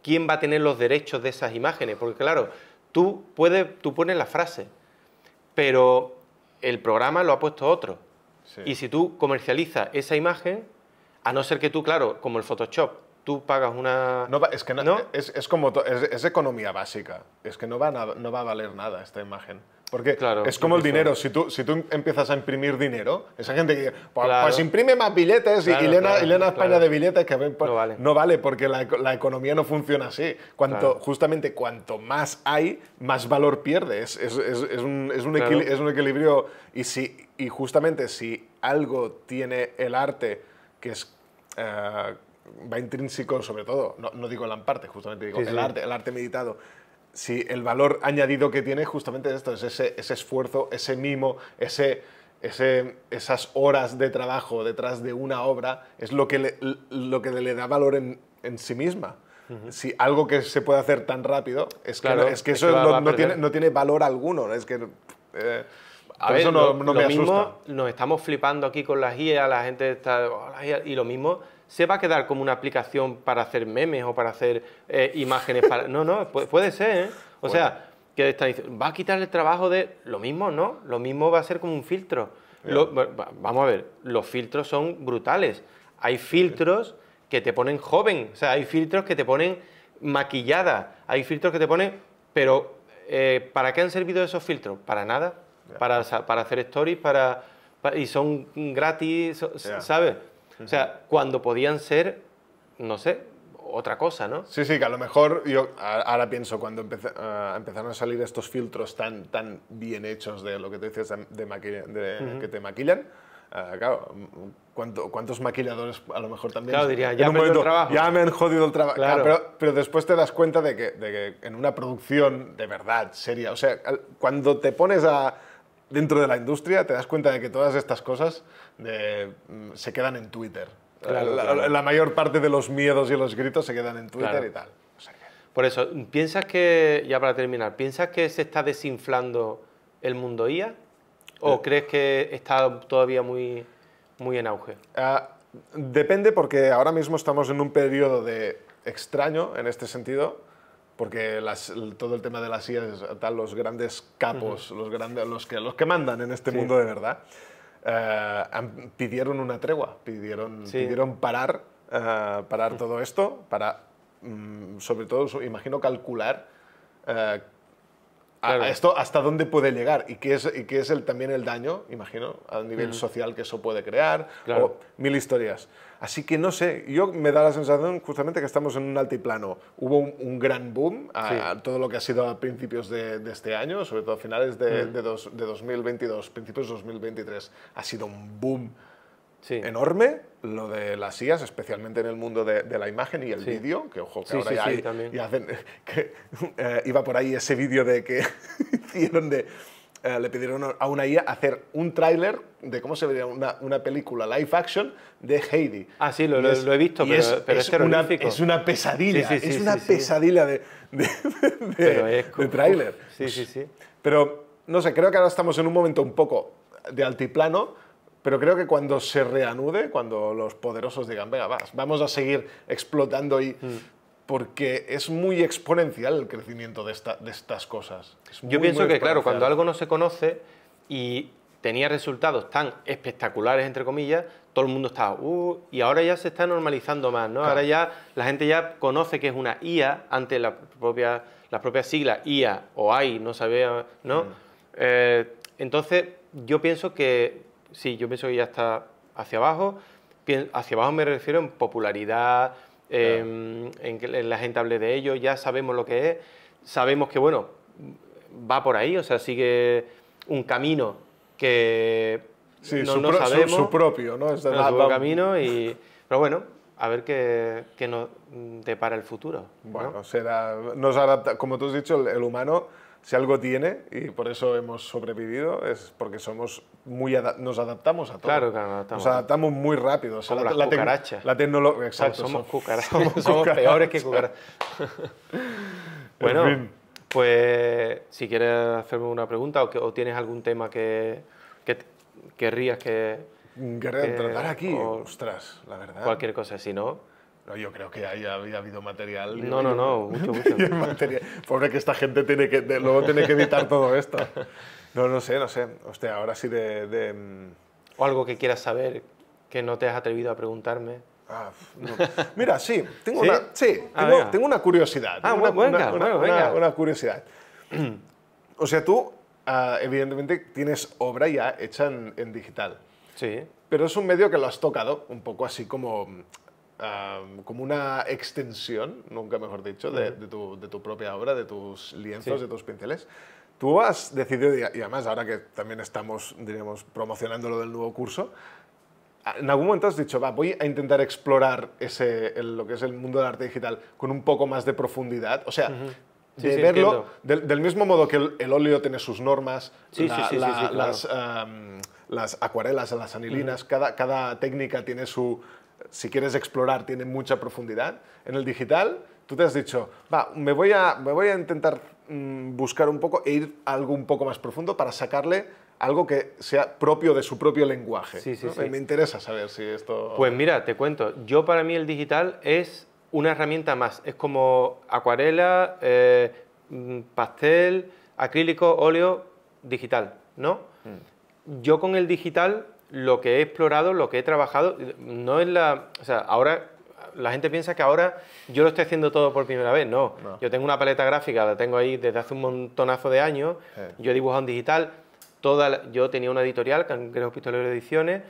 quién va a tener los derechos de esas imágenes, porque claro, tú puedes, tú pones la frase, pero el programa lo ha puesto otro. Y si tú comercializas esa imagen, a no ser que tú, claro, como el Photoshop, tú pagas una... No es que no, Es, como es, economía básica. Es que no va, a, no va a valer nada esta imagen. Porque claro, es como el dinero. Si tú, si tú empiezas a imprimir dinero, esa gente que pues, pues imprime más billetes y, le y España de billetes que pues, no, vale. no vale, porque la, economía no funciona así. Cuanto, Justamente cuanto más hay, más valor pierde. Es, es, un, equilibrio. Y, si, y justamente si algo tiene el arte que es... Eh, va intrínseco sobre todo, no, no digo el amparte, justamente digo el, Arte, el arte meditado. Si el valor añadido que tiene justamente esto, es ese, esfuerzo, ese mimo, ese, ese, esas horas de trabajo detrás de una obra, es lo que le, lo que le da valor en, en sí misma. Si algo que se puede hacer tan rápido, es que, es que eso no, tiene, no, tiene, valor alguno. Es que. Eh, a eso no, me asusta. nos estamos flipando aquí con las IA, la gente está. Oh, y lo mismo se va a quedar como una aplicación para hacer memes o para hacer eh, imágenes para... No, no, puede, ser, ¿eh? O sea, que va a quitar el trabajo de... Lo mismo, ¿no? Lo mismo va a ser como un filtro. vamos a ver, los filtros son brutales. Hay filtros que te ponen joven, o sea, hay filtros que te ponen maquillada, hay filtros que te ponen... Pero, eh, ¿para qué han servido esos filtros? Para nada. Para, hacer stories, para, y son gratis, ¿sabes? O sea, cuando podían ser, no sé, otra cosa, ¿no? Sí, sí, que a lo mejor yo ahora pienso, cuando eh, empezaron a salir estos filtros tan, tan bien hechos de lo que te decías, de, que te maquillan, eh, claro, ¿cuánto, ¿cuántos maquilladores a lo mejor también... Claro, diría, ya, el trabajo. ya me han jodido el trabajo. Claro. pero, después te das cuenta de que, de que en una producción de verdad, seria, o sea, cuando te pones a dentro de la industria te das cuenta de que todas estas cosas eh, se quedan en Twitter. la, mayor parte de los miedos y los gritos se quedan en Twitter y tal. Por eso, ¿piensas que, ya para terminar, ¿piensas que se está desinflando el mundo IA? ¿O eh. crees que está todavía muy, muy en auge? Ah, depende porque ahora mismo estamos en un periodo de extraño en este sentido porque todo el tema de las sillas, los grandes capos, los, grandes, los, que, los que mandan en este mundo de verdad, eh, pidieron una tregua, pidieron, pidieron parar, eh, parar todo esto, para, mm, sobre todo, imagino, calcular eh, a, esto hasta dónde puede llegar y qué es, y qué es el, también el daño, imagino, a nivel social que eso puede crear, o mil historias. Así que no sé, yo me da la sensación justamente que estamos en un altiplano. Hubo un, gran boom a, todo lo que ha sido a principios de, este año, sobre todo a finales de, mm. de, 2022, principios de 2023. Ha sido un boom enorme lo de las IAS, especialmente en el mundo de, la imagen y el vídeo, que ojo, que ahora ya, hay, que, eh, iba por ahí ese vídeo de que hicieron de eh, le pidieron a una IA hacer un tráiler de cómo se vería una, película live action de Heidi. Ah, sí, lo, he visto, pero, es, es, este una, pesadilla, es una pesadilla de, tráiler. Sí, sí, sí. Pero, no sé, creo que ahora estamos en un momento un poco de altiplano, pero creo que cuando se reanude, cuando los poderosos digan, venga, vas, vamos a seguir explotando y... Mm porque es muy exponencial el crecimiento de, estas cosas. Yo pienso que, claro, cuando algo no se conoce y tenía resultados tan espectaculares, entre comillas, todo el mundo estaba, uh", y ahora ya se está normalizando más, ¿no? Ahora ya la gente ya conoce que es una IA ante la propia, las propias siglas IA o AI, no sabía, ¿no? Mm. Eh, entonces, yo pienso que, sí, yo pienso que ya está hacia abajo, hacia abajo me refiero en popularidad, Em, en, la gente hable de ello, ya sabemos lo que es, sabemos que, bueno, va por ahí, o sea, sigue un camino que no, su, sabemos. Su, propio, ¿no? Es el su camino y... Pero bueno, a ver qué, qué nos depara el futuro. Bueno, será, nos adapta, como tú has dicho, el humano si algo tiene, y por eso hemos sobrevivido, es porque somos muy nos adaptamos a todo. Claro que nos adaptamos. muy rápido. la, las La tecnología, exacto. somos, cucarachas. Somos, peores que cucarachas. bueno, pues si quieres hacerme una pregunta o, tienes algún tema que, que querrías que... Querrías tratar aquí, ostras, la verdad. Cualquier cosa, si no yo creo que ahí había habido material. No, no, no, mucho, mucho. Pobre que esta gente tiene que, luego tiene que editar todo esto. No, no sé, no sé. Hostia, ahora sí de, mm, O algo que quieras saber que no te has atrevido a preguntarme. Ah, Mira, sí, tengo, Una, sí, ah, tengo, una curiosidad. Ah, una, venga. una, curiosidad. O sea, tú, ah, evidentemente, tienes obra ya hecha en, en digital. Sí. Pero es un medio que lo has tocado un poco así como como una extensión, nunca mejor dicho, de, tu, propia obra, de tus lienzos, de tus pinceles. Tú has decidido, y además ahora que también estamos, diríamos, promocionando lo del nuevo curso, en algún momento has dicho, va, voy a intentar explorar ese, lo que es el mundo del arte digital con un poco más de profundidad. O sea, de verlo, del, mismo modo que el, óleo tiene sus normas, las, acuarelas, las anilinas, cada, cada técnica tiene su, si quieres explorar, tiene mucha profundidad. En el digital, tú te has dicho, va, me voy a, me voy a intentar mm, buscar un poco e ir algo un poco más profundo para sacarle algo que sea propio de su propio lenguaje. Sí, sí, Me interesa saber si esto... Pues mira, te cuento, yo para mí el digital es una herramienta más, es como acuarela, eh, mm, pastel, acrílico, óleo, digital, ¿no? Mm. Yo con el digital lo que he explorado, lo que he trabajado, no es la... O sea, ahora la gente piensa que ahora yo lo estoy haciendo todo por primera vez. No, yo tengo una paleta gráfica, la tengo ahí desde hace un montonazo de años. Yo he dibujado en digital. Toda yo tenía una editorial, pistolero de Ediciones.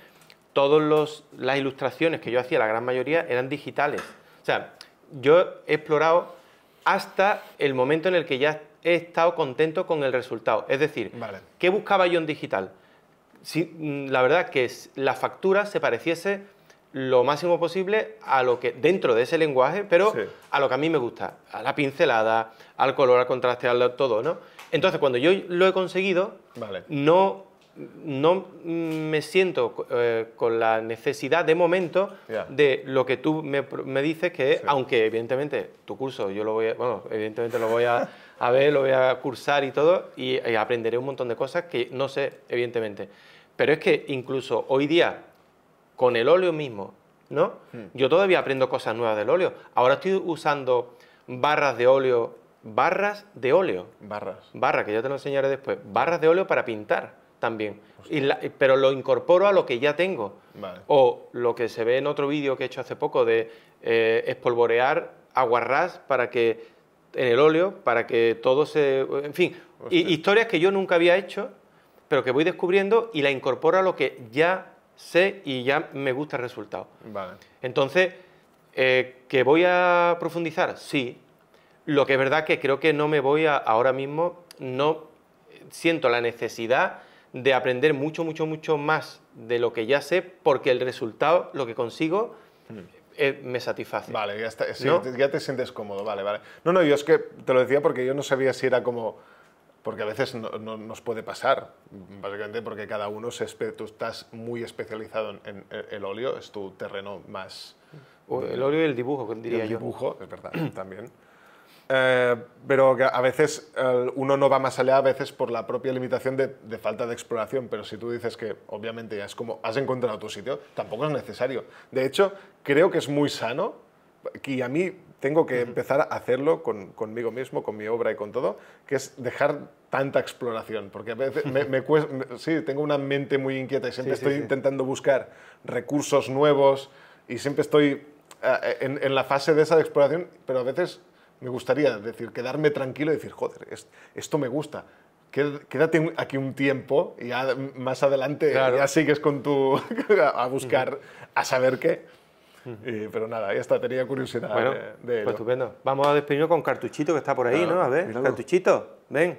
Todas las ilustraciones que yo hacía, la gran mayoría, eran digitales. O sea, yo he explorado hasta el momento en el que ya he estado contento con el resultado. Es decir, ¿qué buscaba yo en digital? la verdad que la factura se pareciese lo máximo posible a lo que dentro de ese lenguaje, pero a lo que a mí me gusta, a la pincelada, al color, al contraste, al todo, ¿no? Entonces, cuando yo lo he conseguido, vale. no no me siento eh, con la necesidad de momento de lo que tú me, dices que, aunque evidentemente tu curso yo lo voy a, bueno, evidentemente lo voy a, ver, lo voy a cursar y todo, y, aprenderé un montón de cosas que no sé, evidentemente. Pero es que incluso hoy día, con el óleo mismo, ¿no? Hmm. Yo todavía aprendo cosas nuevas del óleo. Ahora estoy usando barras de óleo, barras de óleo. Barras. Barras, que ya te lo enseñaré después. Barras de óleo para pintar también. pero lo incorporo a lo que ya tengo. O lo que se ve en otro vídeo que he hecho hace poco de eh, espolvorear aguarrás para que en el óleo, para que todo se... En fin, historias que yo nunca había hecho, pero que voy descubriendo y la incorporo a lo que ya sé y ya me gusta el resultado. Entonces, eh, ¿que voy a profundizar? Sí. Lo que es verdad que creo que no me voy a, ahora mismo, no siento la necesidad de aprender mucho, mucho, mucho más de lo que ya sé, porque el resultado, lo que consigo, eh, me satisface. Vale, ya, te sientes cómodo, vale, vale. No, no, yo es que te lo decía porque yo no sabía si era como... Porque a veces no, nos puede pasar, básicamente porque cada uno Tú estás muy especializado en, el óleo, es tu terreno más... el óleo y el dibujo, diría yo. El dibujo, es verdad, también. Eh, pero a veces eh, uno no va más allá, a veces por la propia limitación de, falta de exploración. Pero si tú dices que obviamente ya es como has encontrado tu sitio, tampoco es necesario. De hecho, creo que es muy sano y a mí tengo que empezar a hacerlo conmigo mismo, con mi obra y con todo, que es dejar tanta exploración, porque a veces me, cuesta, sí, tengo una mente muy inquieta y siempre estoy intentando buscar recursos nuevos y siempre estoy eh, en, en, la fase de esa exploración, pero a veces me gustaría, decir, quedarme tranquilo y decir, joder, esto me gusta. Quédate aquí un tiempo y más adelante ya sigues con tu... a buscar, a saber qué. pero nada, ya está, tenía curiosidad de, pues estupendo. Vamos a despedirnos con Cartuchito, que está por ahí, ¿no? A ver, Cartuchito, ven.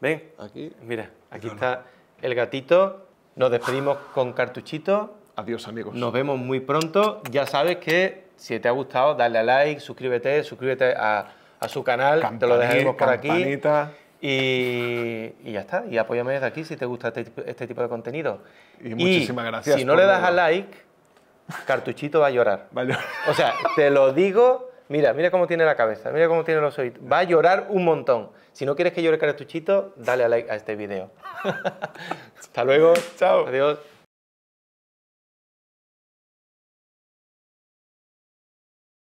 Ven. Aquí. Mira, aquí está el gatito. Nos despedimos con Cartuchito. Adiós, amigos. Nos vemos muy pronto. Ya sabes que si te ha gustado, dale a like, suscríbete, suscríbete a, su canal, te lo dejaremos por aquí. Y, ya está, y apóyame desde aquí si te gusta este, este tipo de contenido. Y, muchísimas gracias. Si no le das a like, Cartuchito va a llorar. Va O sea, te lo digo, mira, mira cómo tiene la cabeza, mira cómo tiene los oídos. Va a llorar un montón. Si no quieres que llore Cartuchito, dale a like a este video. Hasta luego. Chao. Adiós.